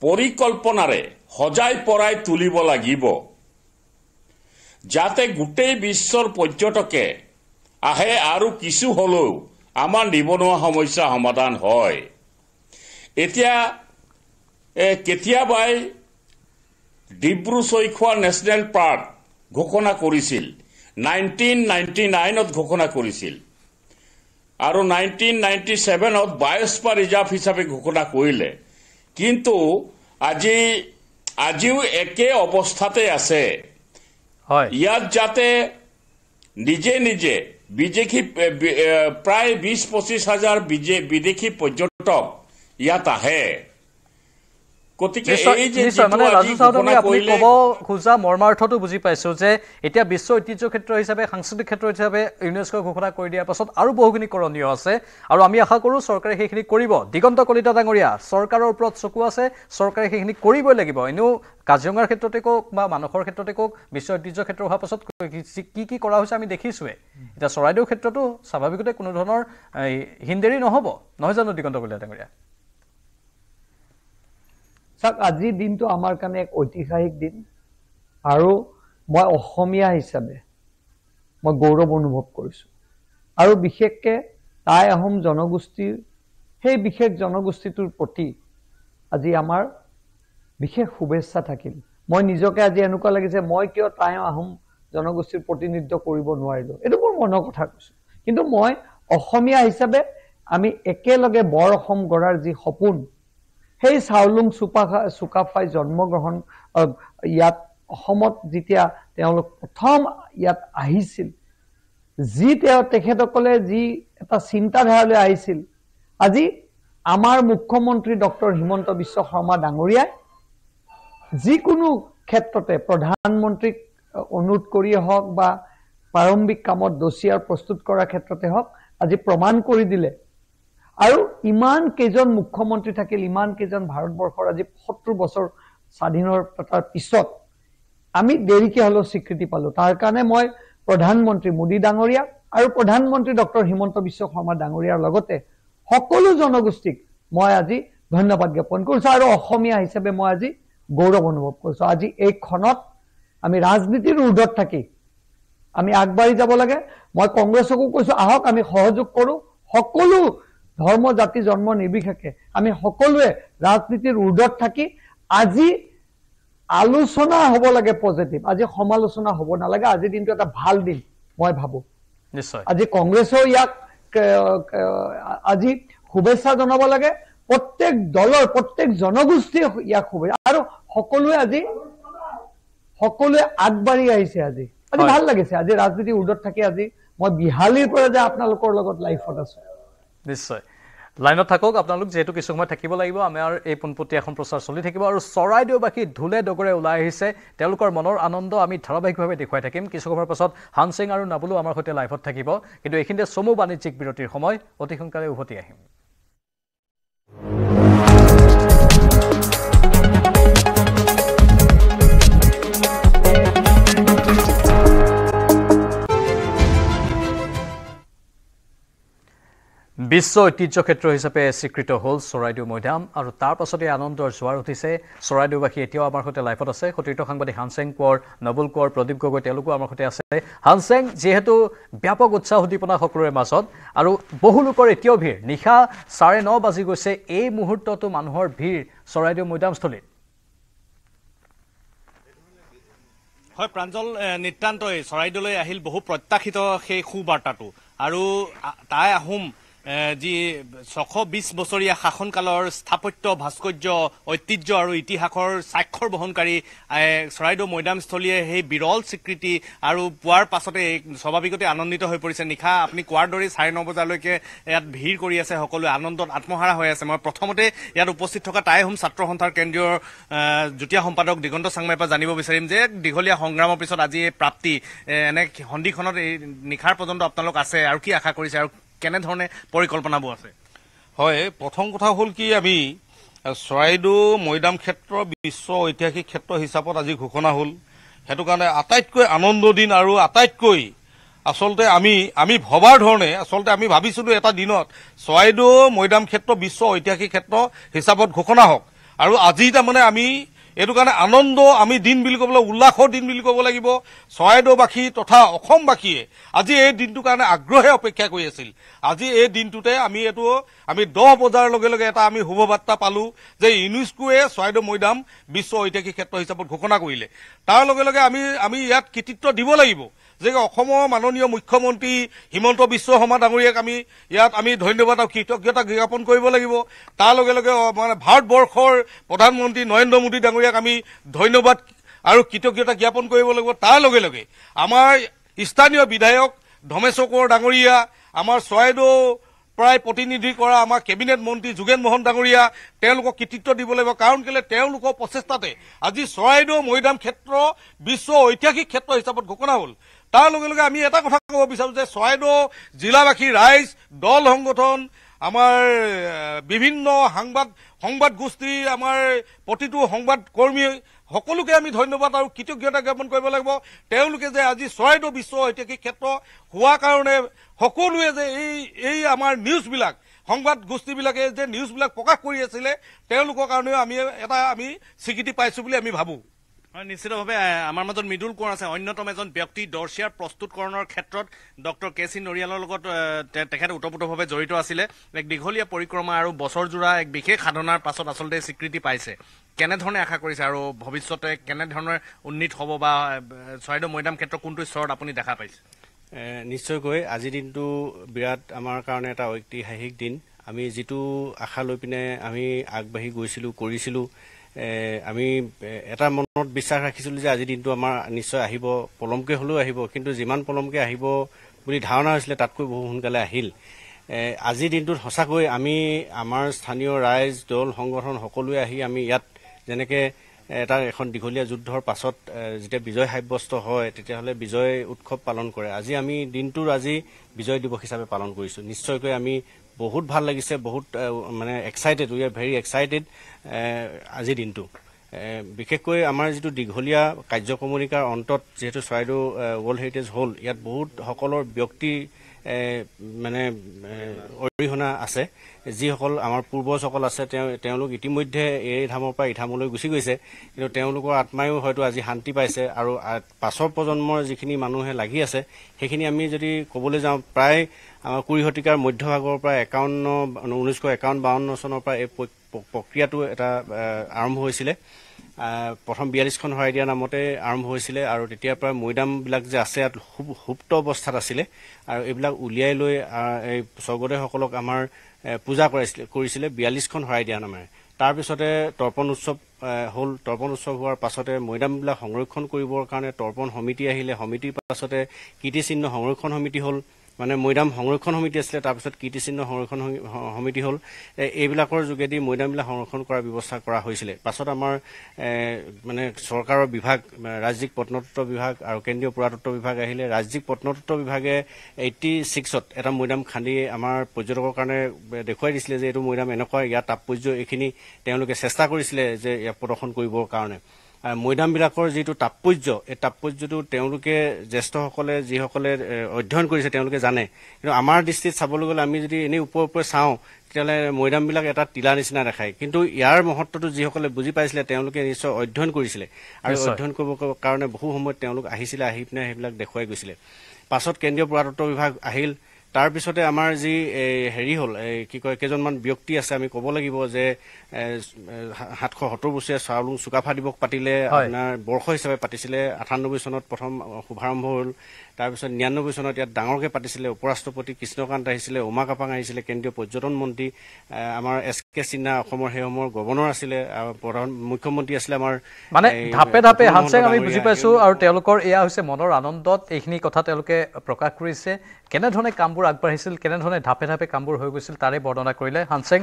পৰিকল্পনাৰে সজাই পৰাই তুলিব লাগিব যাতে গোটেই বিশ্বৰ পৰ্যটকে আহে আৰু কিছু হ'লেও আমাৰ নিবনুৱা সমস্যা সমাধান হয় এতিয়া কেতিয়াবাই ডিব্ৰু চৈখোৱা নেশ্যনেল পাৰ্ক ঘোষণা কৰিছিল নাইনটিন নাইণ্টি নাইনত ঘোষণা কৰিছিল আৰু নাইনটিন নাইণ্টি ছেভেনত বায়স্পা ৰিজাৰ্ভ হিচাপে ঘোষণা কৰিলে কিন্তু আজি আজিও একে অৱস্থাতে আছে ইয়াত যাতে নিজে নিজে বিজেপি প্ৰায় বিশ পঁচিছ হাজাৰ বিজে বিদেশী পৰ্যটক ইয়াত আহে গতিকে মানে ৰাজু চাউদনী আপুনি ক'ব খোজা মৰ্মাৰ্থটো বুজি পাইছো যে এতিয়া বিশ্ব ঐতিহ্য ক্ষেত্ৰ হিচাপে সাংস্কৃতিক ক্ষেত্ৰ হিচাপে ইউনেস্কোই ঘোষণা কৰি দিয়াৰ পাছত আৰু বহুখিনি কৰণীয় আছে আৰু আমি আশা কৰোঁ চৰকাৰে সেইখিনি কৰিব দিগন্ত কলিতা ডাঙৰীয়া চৰকাৰৰ ওপৰত চকু আছে চৰকাৰে সেইখিনি কৰিবই লাগিব এনেও কাজিৰঙাৰ ক্ষেত্ৰতে কওক বা মানসৰ ক্ষেত্ৰতে কওক বিশ্ব ঐতিহ্য ক্ষেত্ৰ হোৱাৰ পাছত কি কি কৰা হৈছে আমি দেখিছোৱে এতিয়া চৰাইদেউ ক্ষেত্ৰতো স্বাভাৱিকতে কোনো ধৰণৰ হিন্দেৰি নহ'ব নহয় জানো দিগন্ত কলিতা ডাঙৰীয়া চাওক আজিৰ দিনটো আমাৰ কাৰণে এক ঐতিহাসিক দিন আৰু মই অসমীয়া হিচাপে মই গৌৰৱ অনুভৱ কৰিছোঁ আৰু বিশেষকৈ টাই আহোম জনগোষ্ঠীৰ সেই বিশেষ জনগোষ্ঠীটোৰ প্ৰতি আজি আমাৰ বিশেষ শুভেচ্ছা থাকিল মই নিজকে আজি এনেকুৱা লাগিছে মই কিয় টাই আহোম জনগোষ্ঠীৰ প্ৰতিনিধিত্ব কৰিব নোৱাৰিলোঁ এইটো মোৰ মনৰ কথা কৈছোঁ কিন্তু মই অসমীয়া হিচাপে আমি একেলগে বৰ অসম গঢ়াৰ যি সপোন সেই চাউলুং চুকাফা চুকাফাই জন্মগ্ৰহণ ইয়াত অসমত যেতিয়া তেওঁলোক প্ৰথম ইয়াত আহিছিল যি তেওঁ তেখেতসকলে যি এটা চিন্তাধাৰালৈ আহিছিল আজি আমাৰ মুখ্যমন্ত্ৰী ডক্টৰ হিমন্ত বিশ্ব শৰ্মা ডাঙৰীয়াই যিকোনো ক্ষেত্ৰতে প্ৰধানমন্ত্ৰীক অনুৰোধ কৰিয়ে হওক বা প্ৰাৰম্ভিক কামত দচিয়াৰ প্ৰস্তুত কৰাৰ ক্ষেত্ৰতে হওক আজি প্ৰমাণ কৰি দিলে আৰু ইমান কেইজন মুখ্যমন্ত্ৰী থাকিল ইমান কেইজন ভাৰতবৰ্ষৰ আজি সত্তৰ বছৰ স্বাধীনতাৰ পিছত আমি দেৰিকৈ হ'লেও স্বীকৃতি পালোঁ তাৰ কাৰণে মই প্ৰধানমন্ত্ৰী মোদী ডাঙৰীয়া আৰু প্ৰধানমন্ত্ৰী ডক্টৰ হিমন্ত বিশ্ব শৰ্মা ডাঙৰীয়াৰ লগতে সকলো জনগোষ্ঠীক মই আজি ধন্যবাদ জ্ঞাপন কৰিছোঁ আৰু অসমীয়া হিচাপে মই আজি গৌৰৱ অনুভৱ কৰিছোঁ আজি এইখনত আমি ৰাজনীতিৰ ঊৰ্ধত থাকি আমি আগবাঢ়ি যাব লাগে মই কংগ্ৰেছকো কৈছোঁ আহক আমি সহযোগ কৰোঁ সকলো ধৰ্ম জাতি জন্ম নিবিশেষে আমি সকলোৱে ৰাজনীতিৰ উৰ্ধত থাকি আজি আলোচনা হ'ব লাগে পজিটিভ আজি সমালোচনা হ'ব নালাগে আজিৰ দিনটো এটা ভাল দিন মই ভাবো নিশ্চয় আজি কংগ্ৰেছেও ইয়াক আজি শুভেচ্ছা জনাব লাগে প্ৰত্যেক দলৰ প্ৰত্যেক জনগোষ্ঠীয়ে ইয়াক শুভেচ্ছা আৰু সকলোৱে আজি সকলোৱে আগবাঢ়ি আহিছে আজি আজি ভাল লাগিছে আজি ৰাজনীতিৰ উৰ্দত থাকি আজি মই বিহালীৰ পৰা যে আপোনালোকৰ লগত লাইফত আছো নিশ্চয় লাইনত থাকক আপোনালোক যিহেতু কিছু সময় থাকিব লাগিব আমাৰ এই পোনপটীয়াখন প্ৰচাৰ চলি থাকিব আৰু চৰাইদেউবাসী ঢোলে ডগৰে ওলাই আহিছে তেওঁলোকৰ মনৰ আনন্দ আমি ধাৰাবাহিকভাৱে দেখুৱাই থাকিম কিছু সময়ৰ পাছত হানসিং আৰু নাবুলো আমাৰ সৈতে লাইভত থাকিব কিন্তু এইখিনিতে চমু বাণিজ্যিক বিৰতিৰ সময় অতি সোনকালে উভতি আহিম বিশ্ব ঐতিহ্য ঐতিহ্যক্ষেত্ৰ হিচাপে স্বীকৃত হ'ল চৰাইদেউ মৈদাম আৰু তাৰ পাছতে আনন্দৰ জোৱাৰ উঠিছে চৰাইদেউবাসী এতিয়াও আমাৰ সৈতে লাইফত আছে সতীৰ্থ সাংবাদিক হানচেং কোঁৱৰ নবুল কোঁৱৰ প্ৰদীপ গগৈ তেওঁলোকো আমাৰ সৈতে আছে হানচেং যিহেতু ব্যাপক উৎসাহ উদ্দীপনা সকলোৰে মাজত আৰু বহু লোকৰ এতিয়াও ভিৰ নিশা চাৰে ন বাজি গৈছে এই মুহূৰ্ততো মানুহৰ ভিৰ চৰাইদেউ মৈদামস্থলীত হয় প্ৰাঞ্জল নিতান্তই চৰাইদেউলৈ আহিল বহু প্ৰত্যাশিত সেই সুবাৰ্তাটো আৰু তাই আহোম যি ছশ বিশ বছৰীয়া শাসনকালৰ স্থাপত্য ভাস্কৰ্য ঐতিহ্য আৰু ইতিহাসৰ স্বাক্ষৰ বহনকাৰী চৰাইদেউ মৈদামস্থলীয়ে সেই বিৰল স্বীকৃতি আৰু পোৱাৰ পাছতে স্বাভাৱিকতে আনন্দিত হৈ পৰিছে নিশা আপুনি কোৱাৰ দৰেই চাৰে ন বজালৈকে ইয়াত ভিৰ কৰি আছে সকলোৱে আনন্দত আত্মহাৰা হৈ আছে মই প্ৰথমতে ইয়াত উপস্থিত থকা টাই হোম ছাত্ৰ সন্থাৰ কেন্দ্ৰীয় যুটীয়া সম্পাদক দিগন্ত চাংমাইৰ পৰা জানিব বিচাৰিম যে দীঘলীয়া সংগ্ৰামৰ পিছত আজি এই প্ৰাপ্তি এনে সন্ধিখনত এই নিশাৰ পৰ্যন্ত আপোনালোক আছে আৰু কি আশা কৰিছে আৰু কেনেধৰণে পৰিকল্পনাবোৰ আছে হয় প্ৰথম কথা হ'ল কি আমি চৰাইদেউ মৈদাম ক্ষেত্ৰ বিশ্ব ঐতিহাসিক ক্ষেত্ৰ হিচাপত আজি ঘোষণা হ'ল সেইটো কাৰণে আটাইতকৈ আনন্দ দিন আৰু আটাইতকৈ আচলতে আমি আমি ভবাৰ ধৰণে আচলতে আমি ভাবিছিলোঁ এটা দিনত চৰাইদেউ মৈদাম ক্ষেত্ৰ বিশ্ব ঐতিহাসিক ক্ষেত্ৰ হিচাপত ঘোষণা হওক আৰু আজি তাৰমানে আমি এইটো কাৰণে আনন্দ আমি দিন বুলি ক'ব লাগিব উল্লাসৰ দিন বুলি ক'ব লাগিব চৰাইদেউবাসী তথা অসমবাসীয়ে আজি এই দিনটোৰ কাৰণে আগ্ৰহে অপেক্ষা কৰি আছিল আজি এই দিনটোতে আমি এইটো আমি দহ বজাৰ লগে লগে এটা আমি শুভবাৰ্তা পালোঁ যে ইউনেস্কোৱে চৰাইদেউ মৈদাম বিশ্ব ঐতিহাসিক ক্ষেত্ৰ হিচাপত ঘোষণা কৰিলে তাৰ লগে লগে আমি আমি ইয়াত কৃতিত্ব দিব লাগিব যে অসমৰ মাননীয় মুখ্যমন্ত্ৰী হিমন্ত বিশ্ব শৰ্মা ডাঙৰীয়াক আমি ইয়াত আমি ধন্যবাদ আৰু কৃতজ্ঞতা জ্ঞাপন কৰিব লাগিব তাৰ লগে লগে মানে ভাৰতবৰ্ষৰ প্ৰধানমন্ত্ৰী নৰেন্দ্ৰ মোদী ডাঙৰীয়াক আমি ধন্যবাদ আৰু কৃতজ্ঞতা জ্ঞাপন কৰিব লাগিব তাৰ লগে লগে আমাৰ স্থানীয় বিধায়ক ধমেশ্বৰ কোঁৱৰ ডাঙৰীয়া আমাৰ চৰাইদেউ প্ৰায় প্ৰতিনিধি কৰা আমাৰ কেবিনেট মন্ত্ৰী যোগেন মোহন ডাঙৰীয়া তেওঁলোকক কৃতিত্ব দিব লাগিব কাৰণ কেলৈ তেওঁলোকৰ প্ৰচেষ্টাতে আজি চৰাইদেউ মৈদাম ক্ষেত্ৰ বিশ্ব ঐতিহাসিক ক্ষেত্ৰ হিচাপত ঘোষণা হ'ল তাৰ লগে লগে আমি এটা কথা ক'ব বিচাৰোঁ যে চৰাইদেউ জিলাবাসী ৰাইজ দল সংগঠন আমাৰ বিভিন্ন সাংবাদ সংবাদ গোষ্ঠী আমাৰ প্ৰতিটো সংবাদ কৰ্মী সকলোকে আমি ধন্যবাদ আৰু কৃতজ্ঞতা জ্ঞাপন কৰিব লাগিব তেওঁলোকে যে আজি চৰাইদেউ বিশ্ব ঐতিহাসিক ক্ষেত্ৰ হোৱা কাৰণে সকলোৱে যে এই এই আমাৰ নিউজবিলাক সংবাদ গোষ্ঠীবিলাকে যে নিউজবিলাক প্ৰকাশ কৰি আছিলে তেওঁলোকৰ কাৰণেও আমি এটা আমি স্বীকৃতি পাইছোঁ বুলি আমি ভাবোঁ নিশ্চিতভাৱে আমাৰ মাজত মৃদুল কোঁৱৰ আছে অন্যতম এজন ব্যক্তি দৰ্চিয়াৰ প্ৰস্তুতকৰণৰ ক্ষেত্ৰত ডক্টৰ কে চি নৰিয়ালৰ লগত তেখেত ওতপ্ৰোতভাৱে জড়িত আছিলে এক দীঘলীয়া পৰিক্ৰমা আৰু বছৰজোৰা এক বিশেষ সাধনাৰ পাছত আচলতে স্বীকৃতি পাইছে কেনেধৰণে আশা কৰিছে আৰু ভৱিষ্যতে কেনেধৰণে উন্নীত হ'ব বা চৰাইদেউ মৈদাম ক্ষেত্ৰত কোনটো স্তৰত আপুনি দেখা পাইছে নিশ্চয়কৈ আজিৰ দিনটো বিৰাট আমাৰ কাৰণে এটা ঐতিহাসিক দিন আমি যিটো আশা লৈ পিনে আমি আগবাঢ়ি গৈছিলোঁ কৰিছিলোঁ আমি এটা মনত বিশ্বাস ৰাখিছিলোঁ যে আজি দিনটো আমাৰ নিশ্চয় আহিব পলমকৈ হ'লেও আহিব কিন্তু যিমান পলমকৈ আহিব বুলি ধাৰণা হৈছিলে তাতকৈ বহু সোনকালে আহিল আজি দিনটোত সঁচাকৈ আমি আমাৰ স্থানীয় ৰাইজ দল সংগঠন সকলোৱে আহি আমি ইয়াত যেনেকৈ এটা এখন দীঘলীয়া যুদ্ধৰ পাছত যেতিয়া বিজয় সাব্যস্ত হয় তেতিয়াহ'লে বিজয় উৎসৱ পালন কৰে আজি আমি দিনটোৰ আজি বিজয় দিৱস হিচাপে পালন কৰিছোঁ নিশ্চয়কৈ আমি বহুত ভাল লাগিছে বহুত মানে excited we are very excited আজিৰ দিনটো বিশেষকৈ আমাৰ যিটো দীঘলীয়া কাৰ্যক্ৰমণিকাৰ অন্তত যিহেতু চৰাইদেউ ৱৰ্ল্ড হেৰিটেজ হ'ল ইয়াত বহুত সকলৰ ব্যক্তিৰ মানে অৰিহণা আছে যিসকল আমাৰ পূৰ্বজসকল আছে তেওঁ তেওঁলোক ইতিমধ্যে এই ধামৰ পৰা ইধামলৈ গুচি গৈছে কিন্তু তেওঁলোকৰ আত্মায়ো হয়তো আজি শান্তি পাইছে আৰু পাছৰ প্ৰজন্মৰ যিখিনি মানুহে লাগি আছে সেইখিনি আমি যদি ক'বলৈ যাওঁ প্ৰায় আমাৰ কুৰি শতিকাৰ মধ্যভাগৰ পৰা একাৱন্ন ঊনৈছশ একাৱন্ন বাৱন্ন চনৰ পৰা এই প্ৰক্ৰিয়াটো এটা আৰম্ভ হৈছিলে প্ৰথম বিয়াল্লিছখন শৰাই দিয়া নামতে আৰম্ভ হৈছিলে আৰু তেতিয়াৰ পৰা মৈদামবিলাক যে আছে ইয়াত সু সুপ্ত অৱস্থাত আছিলে আৰু এইবিলাক উলিয়াই লৈ এই স্বৰ্গদেউসকলক আমাৰ পূজা কৰাইছিলে কৰিছিলে বিয়াল্লিছখন শৰাই দিয়া নামেৰে তাৰপিছতে তৰ্পণ উৎসৱ হ'ল তৰ্পণ উৎসৱ হোৱাৰ পাছতে মৈদামবিলাক সংৰক্ষণ কৰিবৰ কাৰণে তৰ্পণ সমিতি আহিলে সমিতিৰ পাছতে কীৰ্তিচিহ্ন সংৰক্ষণ সমিতি হ'ল মানে মৈদাম সংৰক্ষণ সমিতি আছিলে তাৰপিছত কীৰ্তিচিহ্ন সংৰক্ষণ সমিতি হ'ল এইবিলাকৰ যোগেদি মৈদামবিলাক সংৰক্ষণ কৰাৰ ব্যৱস্থা কৰা হৈছিলে পাছত আমাৰ মানে চৰকাৰৰ বিভাগ ৰাজ্যিক প্ৰত্নতত্ব বিভাগ আৰু কেন্দ্ৰীয় পুৰাতত্ব বিভাগ আহিলে ৰাজ্যিক প্ৰত্নতত্ব বিভাগে এইটি ছিক্সত এটা মৈদাম খান্দি আমাৰ পৰ্যটকৰ কাৰণে দেখুৱাই দিছিলে যে এইটো মৈদাম এনেকুৱা ইয়াৰ তাৎপৰ্য এইখিনি তেওঁলোকে চেষ্টা কৰিছিলে যে ইয়াক প্ৰদৰ্শন কৰিবৰ কাৰণে মৈদামবিলাকৰ যিটো তাৎপৰ্য এই তাৎপৰ্যটো তেওঁলোকে জ্যেষ্ঠসকলে যিসকলে অধ্যয়ন কৰিছে তেওঁলোকে জানে কিন্তু আমাৰ দৃষ্টিত চাবলৈ গ'লে আমি যদি এনেই ওপৰে ওপৰে চাওঁ তেতিয়াহ'লে মৈদামবিলাক এটা তিলা নিচিনা দেখায় কিন্তু ইয়াৰ মহত্বটো যিসকলে বুজি পাইছিলে তেওঁলোকে নিশ্চয় অধ্যয়ন কৰিছিলে আৰু অধ্যয়ন কৰিব কাৰণে বহু সময়ত তেওঁলোক আহিছিলে আহি পিনে সেইবিলাক দেখুৱাই গৈছিলে পাছত কেন্দ্ৰীয় পুৰাতত্ব বিভাগ আহিল তাৰপিছতে আমাৰ যি হেৰি হ'ল এই কি কয় কেইজনমান ব্যক্তি আছে আমি ক'ব লাগিব যে সাতশ সত্তৰ বছৰীয়া চাউলুং চুকাফা দিৱস পাতিলে আপোনাৰ বৰ্ষ হিচাপে পাতিছিলে আঠানব্বৈ চনত প্ৰথম শুভাৰম্ভ হ'ল তাৰপিছত নিৰান্নব্বৈ চনত ইয়াত ডাঙৰকৈ পাতিছিলে উপ ৰাষ্ট্ৰপতি কৃষ্ণকান্ত আহিছিলে উমা কাপাং আহিছিলে কেন্দ্ৰীয় পৰ্যটন মন্ত্ৰী আমাৰ এছ কে সিনহা অসমৰ সেইসমূহৰ গভৰ্ণৰ আছিলে প্ৰধান মুখ্যমন্ত্ৰী আছিলে আমাৰ মানে ধাপে ধাপে হানচেং আমি বুজি পাইছোঁ আৰু তেওঁলোকৰ এয়া হৈছে মনৰ আনন্দত এইখিনি কথা তেওঁলোকে প্ৰকাশ কৰিছে কেনেধৰণে কামবোৰ আগবাঢ়িছিল কেনেধৰণে ধাপে ধাপে কামবোৰ হৈ গৈছিল তাৰে বৰ্ণনা কৰিলে হানচেং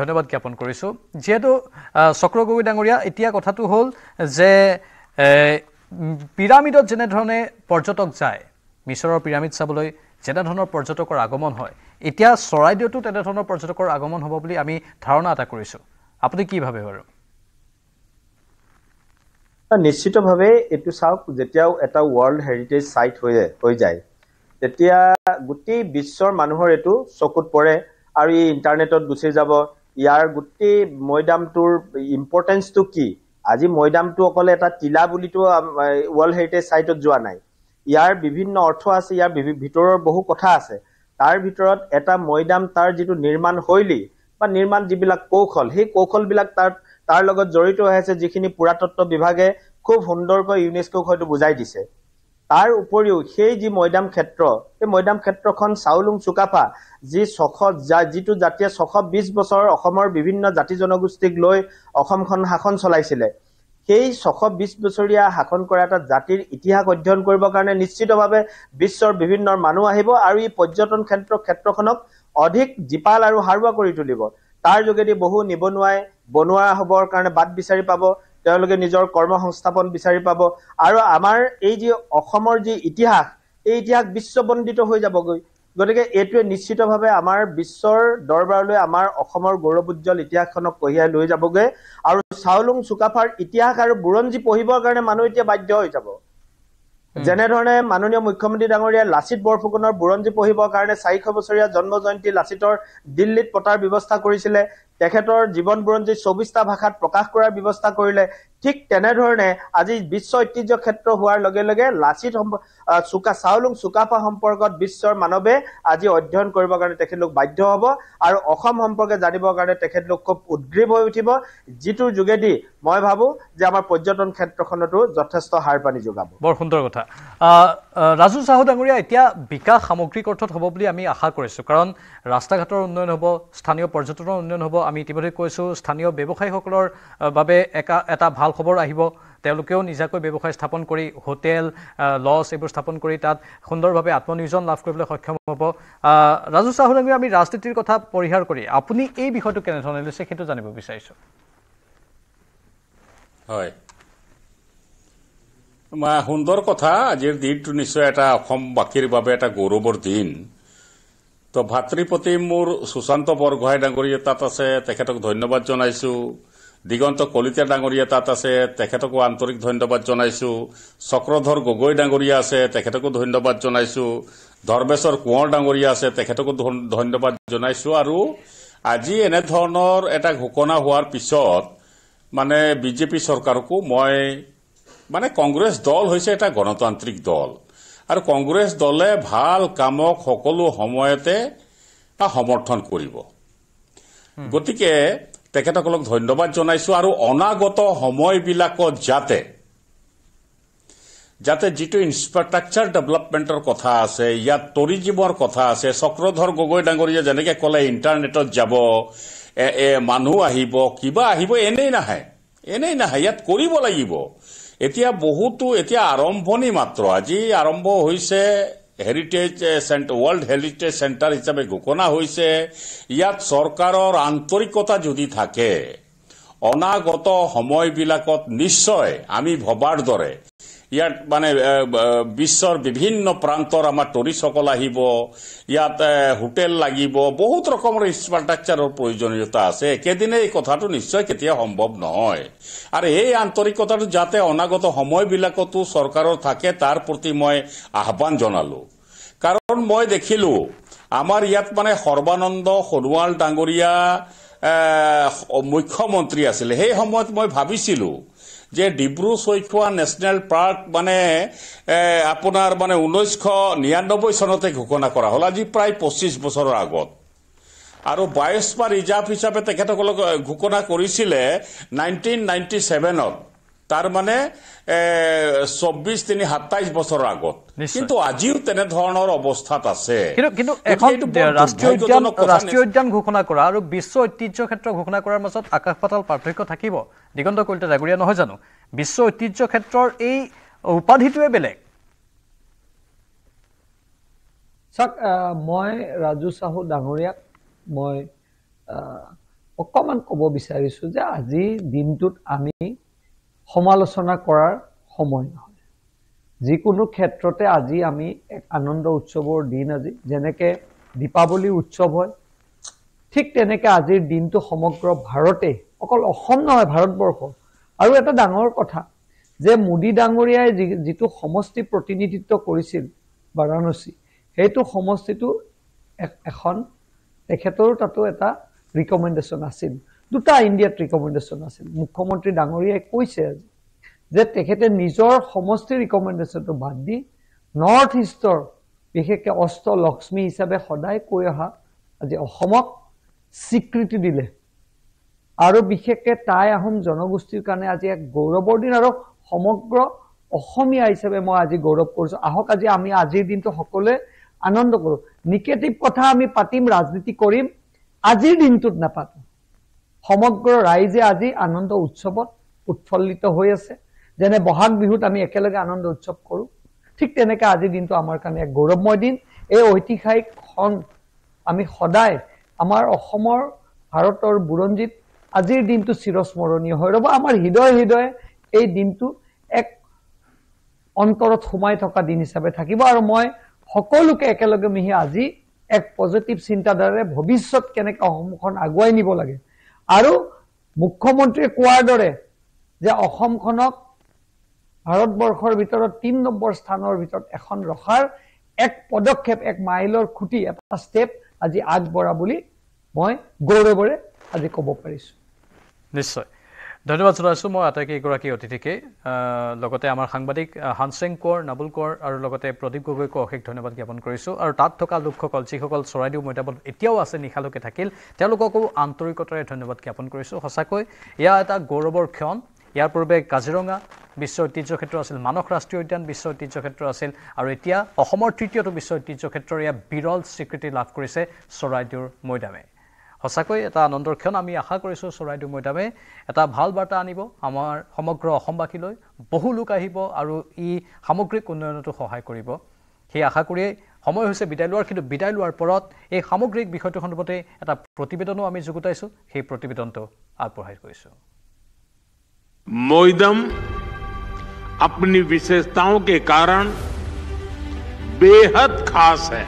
ধন্যবাদ জ্ঞাপন কৰিছো যিহেতু চক্ৰ গগৈ ডাঙৰীয়া এতিয়া কথাটো হ'ল যে পিৰামিডত যেনেধৰণে পৰ্যটক যায় মিছৰৰ পিৰামিড চাবলৈ যেনেধৰণৰ পৰ্যটকৰ আগমন হয় এতিয়া চৰাইদেউতো তেনেধৰণৰ পৰ্যটকৰ আগমন হ'ব বুলি আমি ধাৰণা এটা কৰিছোঁ আপুনি কি ভাবে বাৰু নিশ্চিতভাৱে এইটো চাওক যেতিয়াও এটা ৱৰ্ল্ড হেৰিটেজ চাইট হৈ হৈ যায় তেতিয়া গোটেই বিশ্বৰ মানুহৰ এইটো চকুত পৰে আৰু ই ইণ্টাৰনেটত গুচি যাব ইয়াৰ গোটেই মৈদামটোৰ ইম্পৰ্টেঞ্চটো কি আজি মৈদামটো অকলে এটা টিলা বুলিতো ৱৰ্ল্ড হেৰিটেজ চাইটত যোৱা নাই ইয়াৰ বিভিন্ন অৰ্থ আছে ইয়াৰ ভিতৰৰ বহু কথা আছে তাৰ ভিতৰত এটা মৈদাম তাৰ যিটো নিৰ্মাণ শৈলী বা নিৰ্মাণ যিবিলাক কৌশল সেই কৌশল বিলাক তাৰ তাৰ লগত জড়িত হৈ আছে যিখিনি পুৰাতত্ব বিভাগে খুব সুন্দৰকৈ ইউনেস্কোক হয়তো বুজাই দিছে তাৰ উপৰিও সেই যি মৈদাম ক্ষেত্ৰ সেই মৈদাম ক্ষেত্ৰখন চাউলুং চুকাফা যি ছশ যিটো জাতিয়ে ছশ বিশ বছৰ অসমৰ বিভিন্ন জাতি জনগোষ্ঠীক লৈ অসমখন শাসন চলাইছিলে সেই ছশ বিশ বছৰীয়া শাসন কৰা এটা জাতিৰ ইতিহাস অধ্যয়ন কৰিবৰ কাৰণে নিশ্চিতভাৱে বিশ্বৰ বিভিন্ন মানুহ আহিব আৰু ই পৰ্যটন ক্ষেত্ৰ ক্ষেত্ৰখনক অধিক জীপাল আৰু সাৰুৱা কৰি তুলিব তাৰ যোগেদি বহু নিবনুৱাই বনোৱা হ'বৰ কাৰণে বাট বিচাৰি পাব তেওঁলোকে নিজৰ কৰ্ম সংস্থাপন বিচাৰি পাব আৰু আমাৰ এই যি অসমৰ যি ইতিহাস এই ইতিহাস বিশ্ববন্দিত হৈ যাবগৈ গতিকে এইটোৱে নিশ্চিতভাৱে আমাৰ বিশ্বৰ দৰবাৰলৈ আমাৰ অসমৰ গৌৰৱ উজ্জ্বল ইতিহাসখনক কঢ়িয়াই লৈ যাবগৈ আৰু চাওলুং চুকাফাৰ ইতিহাস আৰু বুৰঞ্জী পঢ়িবৰ কাৰণে মানুহ এতিয়া বাধ্য হৈ যাব যেনেধৰণে মাননীয় মুখ্যমন্ত্ৰী ডাঙৰীয়াই লাচিত বৰফুকনৰ বুৰঞ্জী পঢ়িবৰ কাৰণে চাৰিশ বছৰীয়া জন্ম জয়ন্তী লাচিতৰ দিল্লীত পতাৰ ব্যৱস্থা কৰিছিলে তেখেতৰ জীৱন বুৰঞ্জী চৌবিশটা ভাষাত প্ৰকাশ কৰাৰ ব্যৱস্থা কৰিলে ঠিক তেনেধৰণে আজি বিশ্ব ঐতিহ্য ক্ষেত্ৰ হোৱাৰ লগে লগে লাচিত চুকা চাউলুং চুকাফা সম্পৰ্কত বিশ্বৰ মানৱে আজি অধ্যয়ন কৰিবৰ কাৰণে তেখেতলোক বাধ্য হ'ব আৰু অসম সম্পৰ্কে জানিবৰ কাৰণে তেখেতলোক খুব উদ্গ্ৰীৱ হৈ উঠিব যিটোৰ যোগেদি মই ভাবোঁ যে আমাৰ পৰ্যটন ক্ষেত্ৰখনতো যথেষ্ট সাৰ পানী যোগাব বৰ সুন্দৰ কথা ৰাজু চাহু ডাঙৰীয়া এতিয়া বিকাশ সামগ্ৰিক অৰ্থত হ'ব বুলি আমি আশা কৰিছোঁ কাৰণ ৰাস্তা ঘাটৰ উন্নয়ন হ'ব স্থানীয় পৰ্যটনৰ উন্নয়ন হ'ব আমি ইতিমধ্যে কৈছোঁ স্থানীয় ব্যৱসায়ীসকলৰ বাবে এটা ভাল খবৰ আহিব তেওঁলোকেও নিজাকৈ ব্যৱসায় স্থাপন কৰি হোটেল লজ এইবোৰ স্থাপন কৰি তাত সুন্দৰভাৱে আত্মনিয়োজন লাভ কৰিবলৈ সক্ষম হ'ব ৰাজু চাহুলাঙ্গী আমি ৰাজনীতিৰ কথা পৰিহাৰ কৰি আপুনি এই বিষয়টো কেনেধৰণে লৈছে সেইটো জানিব বিচাৰিছোঁ হয় সুন্দৰ কথা আজিৰ দিনটো নিশ্চয় এটা অসমবাসীৰ বাবে এটা গৌৰৱৰ দিন তো ভাতৃ প্ৰতি মোৰ সুশান্ত বৰগোহাঁই ডাঙৰীয়া তাত আছে তেখেতক ধন্যবাদ জনাইছো দিগন্ত কলিতা ডাঙৰীয়া তাত আছে তেখেতকো আন্তৰিক ধন্যবাদ জনাইছো চক্ৰধৰ গগৈ ডাঙৰীয়া আছে তেখেতকো ধন্যবাদ জনাইছো ধৰ্মেশ্বৰ কোঁৱৰ ডাঙৰীয়া আছে তেখেতকো ধন্যবাদ জনাইছো আৰু আজি এনেধৰণৰ এটা ঘোষণা হোৱাৰ পিছত মানে বিজেপি চৰকাৰকো মই মানে কংগ্ৰেছ দল হৈছে এটা গণতান্ত্ৰিক দল আৰু কংগ্ৰেছ দলে ভাল কামক সকলো সময়তে সমৰ্থন কৰিব গতিকে তেখেতসকলক ধন্যবাদ জনাইছো আৰু অনাগত সময়বিলাকত যাতে যাতে যিটো ইনফ্ৰাষ্ট্ৰাকচাৰ ডেভেলপমেণ্টৰ কথা আছে ইয়াত টৰিজিমৰ কথা আছে চক্ৰধৰ গগৈ ডাঙৰীয়া যেনেকে কলে ইণ্টাৰনেটত যাব মানুহ আহিব কিবা আহিব এনেই নাহে এনেই নাহে ইয়াত কৰিব লাগিব এতিয়া বহুতো এতিয়া আৰম্ভণি মাত্ৰ আজি আৰম্ভ হৈছে হেৰিটেজ ৱৰ্ল্ড হেৰিটেজ চেণ্টাৰ হিচাপে ঘোষণা হৈছে ইয়াত চৰকাৰৰ আন্তৰিকতা যদি থাকে অনাগত সময়বিলাকত নিশ্চয় আমি ভবাৰ দৰে ইয়াত মানে বিশ্বৰ বিভিন্ন প্ৰান্তৰ আমাৰ টুৰিষ্টসকল আহিব ইয়াত হোটেল লাগিব বহুত ৰকমৰ ইনফ্ৰাষ্ট্ৰাকচাৰৰ প্ৰয়োজনীয়তা আছে একেদিনে এই কথাটো নিশ্চয় কেতিয়াও সম্ভৱ নহয় আৰু এই আন্তৰিকতাটো যাতে অনাগত সময়বিলাকতো চৰকাৰৰ থাকে তাৰ প্ৰতি মই আহ্বান জনালো কাৰণ মই দেখিলো আমাৰ ইয়াত মানে সৰ্বানন্দ সোণোৱাল ডাঙৰীয়া মুখ্যমন্ত্ৰী আছিলে সেই সময়ত মই ভাবিছিলো যে ডিব্ৰু চৈখোৱা নেশ্যনেল পাৰ্ক মানে আপোনাৰ মানে ঊনৈছশ নিৰান্নব্বৈ চনতে ঘোষণা কৰা হ'ল আজি প্ৰায় পঁচিছ বছৰৰ আগত আৰু বায়স্পা ৰিজাৰ্ভ হিচাপে তেখেতসকলক ঘোষণা কৰিছিলে নাইনটিন নাইণ্টি ছেভেনত তাৰ মানে চৌব্বিশ তিনি সাতাইছ বছৰৰ আগত কিন্তু আজিও তেনেধৰণৰ অৱস্থাত আছে ৰাষ্ট্ৰীয় উদ্যান ঘোষণা কৰা আৰু বিশ্ব ঐতিহ্য ক্ষেত্ৰ ঘোষণা কৰাৰ মাজত আকাশ পাতাল পাৰ্থক্য থাকিব দিগন্ত কলিতা জাগৰীয়া নহয় জানো বিশ্ব ঐতিহ্য ক্ষেত্ৰৰ এই উপাধিটোৱে বেলেগ চাওক মই ৰাজু চাহু ডাঙৰীয়াক মই অকণমান ক'ব বিচাৰিছোঁ যে আজিৰ দিনটোত আমি সমালোচনা কৰাৰ সময় নহয় যিকোনো ক্ষেত্ৰতে আজি আমি এক আনন্দ উৎসৱৰ দিন আজি যেনেকৈ দীপাৱলী উৎসৱ হয় ঠিক তেনেকৈ আজিৰ দিনটো সমগ্ৰ ভাৰতে অকল অসম নহয় ভাৰতবৰ্ষ আৰু এটা ডাঙৰ কথা যে মোদী ডাঙৰীয়াই যি যিটো সমষ্টি প্ৰতিনিধিত্ব কৰিছিল বাৰাণসী সেইটো সমষ্টিটো এখন তেখেতৰো তাতো এটা ৰিকমেণ্ডেশ্যন আছিল দুটা ইণ্ডিয়াত ৰিকমেণ্ডেশ্যন আছিল মুখ্যমন্ত্ৰী ডাঙৰীয়াই কৈছে আজি যে তেখেতে নিজৰ সমষ্টিৰ ৰিকমেণ্ডেশ্যনটো বাদ দি নৰ্থ ইষ্টৰ বিশেষকৈ অষ্ট লক্ষ্মী হিচাপে সদায় কৈ অহা আজি অসমক স্বীকৃতি দিলে আৰু বিশেষকৈ টাই আহোম জনগোষ্ঠীৰ কাৰণে আজি এক গৌৰৱৰ দিন আৰু সমগ্ৰ অসমীয়া হিচাপে মই আজি গৌৰৱ কৰিছোঁ আহক আজি আমি আজিৰ দিনটো সকলোৱে আনন্দ কৰোঁ নিগেটিভ কথা আমি পাতিম ৰাজনীতি কৰিম আজিৰ দিনটোত নাপাতোঁ সমগ্ৰ ৰাইজে আজি আনন্দ উৎসৱত উৎফুল্লিত হৈ আছে যেনে বহাগ বিহুত আমি একেলগে আনন্দ উৎসৱ কৰোঁ ঠিক তেনেকৈ আজি দিনটো আমাৰ কাৰণে এক গৌৰৱময় দিন এই ঐতিহাসিক খন আমি সদায় আমাৰ অসমৰ ভাৰতৰ বুৰঞ্জীত আজিৰ দিনটো চিৰস্মৰণীয় হৈ ৰ'ব আমাৰ হৃদয় হৃদয়ে এই দিনটো এক অন্তৰত সোমাই থকা দিন হিচাপে থাকিব আৰু মই সকলোকে একেলগে মিহি আজি এক পজিটিভ চিন্তাধাৰাৰে ভৱিষ্যত কেনেকৈ অসমখন আগুৱাই নিব লাগে আৰু মুখ্যমন্ত্ৰীয়ে কোৱাৰ দৰে যে অসমখনক ভাৰতবৰ্ষৰ ভিতৰত তিনি নম্বৰ স্থানৰ ভিতৰত এখন ৰখাৰ এক পদক্ষেপ এক মাইলৰ খুঁটি এটা ষ্টেপ আজি আগবঢ়া বুলি মই গৌৰৱেৰে আজি ক'ব পাৰিছোঁ নিশ্চয় ধন্যবাদ জনাইছোঁ মই আটাইকেইগৰাকী অতিথিকে লগতে আমাৰ সাংবাদিক হানসিং কোঁৱৰ নাবুল কোঁৱৰ আৰু লগতে প্ৰদীপ গগৈকো অশেষ ধন্যবাদ জ্ঞাপন কৰিছোঁ আৰু তাত থকা লোকসকল যিসকল চৰাইদেউ মৈদামত এতিয়াও আছে নিশালৈকে থাকিল তেওঁলোককো আন্তৰিকতাৰে ধন্যবাদ জ্ঞাপন কৰিছোঁ সঁচাকৈ এয়া এটা গৌৰৱৰ ক্ষণ ইয়াৰ পূৰ্বে কাজিৰঙা বিশ্ব ঐতিহ্যক্ষেত্ৰ আছিল মানস ৰাষ্ট্ৰীয় উদ্যান বিশ্ব ঐতিহ্যক্ষেত্ৰ আছিল আৰু এতিয়া অসমৰ তৃতীয়টো বিশ্ব ঐতিহ্যক্ষেত্ৰৰ ইয়াৰ বিৰল স্বীকৃতি লাভ কৰিছে চৰাইদেউৰ মৈদামে সঁচাকৈ এটা আনন্দৰ ক্ষণ আমি আশা কৰিছোঁ চৰাইদেউ মৈদামে এটা ভাল বাৰ্তা আনিব আমাৰ সমগ্ৰ অসমবাসীলৈ বহু লোক আহিব আৰু ই সামগ্ৰিক উন্নয়নতো সহায় কৰিব সেই আশা কৰিয়েই সময় হৈছে বিদায় লোৱাৰ কিন্তু বিদায় লোৱাৰ পৰত এই সামগ্ৰিক বিষয়টো সন্দৰ্ভতে এটা প্ৰতিবেদনো আমি যুগুতাইছোঁ সেই প্ৰতিবেদনটো আগবঢ়াই গৈছোঁ মৈদাম আপুনি বিশেষতাকে কাৰণ বেহদ খাছ হে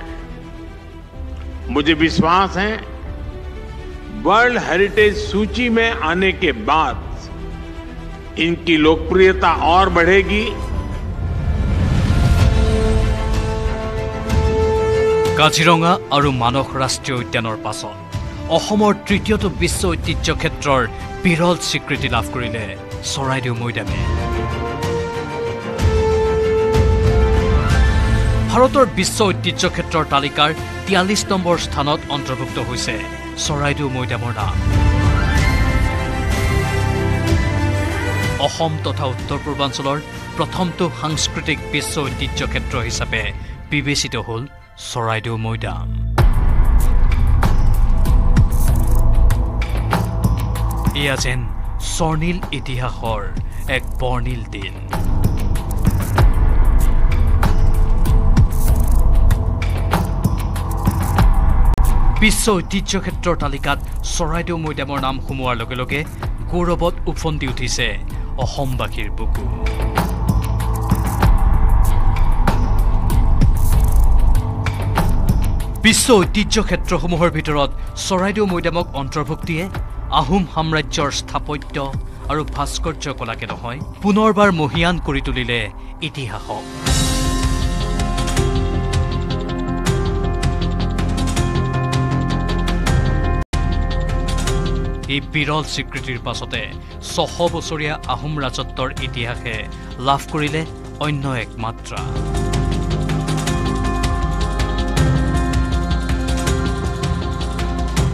মুঠ বিশ্বাস হয় वर्ल्ड हेरिटेज सूची में आने के बाद इनकी लोकप्रियता और बढ़ेगी কাজিৰঙা আৰু মানস ৰাষ্ট্ৰীয় উদ্যানৰ পাছত অসমৰ তৃতীয়টো বিশ্ব ঐতিহ্য ক্ষেত্ৰৰ বিৰল স্বীকৃতি লাভ কৰিলে চৰাইদেউ মৈদামে ভাৰতৰ বিশ্ব ঐতিহ্য ক্ষেত্ৰৰ তালিকাৰ তিয়াল্লিছ নম্বৰ স্থানত অন্তৰ্ভুক্ত হৈছে চৰাইদেউ মৈদামৰ নাম অসম তথা উত্তৰ পূৰ্বাঞ্চলৰ প্ৰথমটো সাংস্কৃতিক বিশ্ব ঐতিহ্য ক্ষেত্ৰ হিচাপে বিবেচিত হ'ল চৰাইদেউ মৈদাম এয়া যেন স্বৰ্ণিল ইতিহাসৰ এক বৰ্ণিল দিন বিশ্ব ঐতিহ্যক্ষেত্ৰৰ তালিকাত চৰাইদেউ মৈদামৰ নাম সোমোৱাৰ লগে লগে গৌৰৱত উফন্দি উঠিছে অসমবাসীৰ বুকু বিশ্ব ঐতিহ্য ক্ষেত্ৰসমূহৰ ভিতৰত চৰাইদেউ মৈদামক অন্তৰ্ভুক্তিয়ে আহোম সাম্ৰাজ্যৰ স্থাপত্য আৰু ভাস্কৰ্য কলাকে নহয় পুনৰবাৰ মহিয়ান কৰি তুলিলে ইতিহাসক এই বিৰল স্বীকৃতিৰ পাছতে ছশ বছৰীয়া আহোম ৰাজত্বৰ ইতিহাসে লাভ কৰিলে অন্য এক মাত্ৰা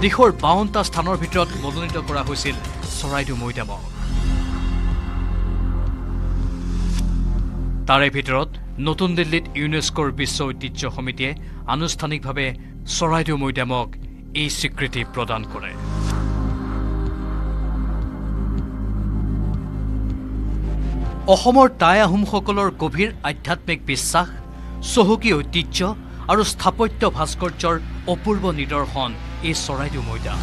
দেশৰ বাৱন্নটা স্থানৰ ভিতৰত মনোনীত কৰা হৈছিল চৰাইদেউ মৈদামক তাৰে ভিতৰত নতুন দিল্লীত ইউনেস্কোৰ বিশ্ব ঐতিহ্য সমিতিয়ে আনুষ্ঠানিকভাৱে চৰাইদেউ মৈদামক এই স্বীকৃতি প্ৰদান কৰে অসমৰ টাই আহোমসকলৰ গভীৰ আধ্যাত্মিক বিশ্বাস চহকী ঐতিহ্য আৰু স্থাপত্য ভাস্কৰ্যৰ অপূৰ্ব নিদৰ্শন এই চৰাইদেউ মৈদাম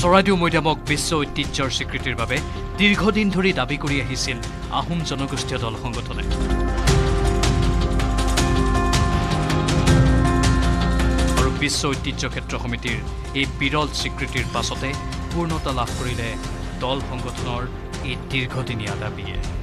চৰাইদেউ মৈদামক বিশ্ব ঐতিহ্যৰ স্বীকৃতিৰ বাবে দীৰ্ঘদিন ধৰি দাবী কৰি আহিছিল আহোম জনগোষ্ঠীয় দল সংগঠনে বিশ্ব ঐতিহ্য ক্ষেত্ৰ সমিতিৰ এই বিৰল স্বীকৃতিৰ পাছতে পূৰ্ণতা লাভ কৰিলে দল সংগঠনৰ এই দীৰ্ঘদিনীয়া দাবীয়ে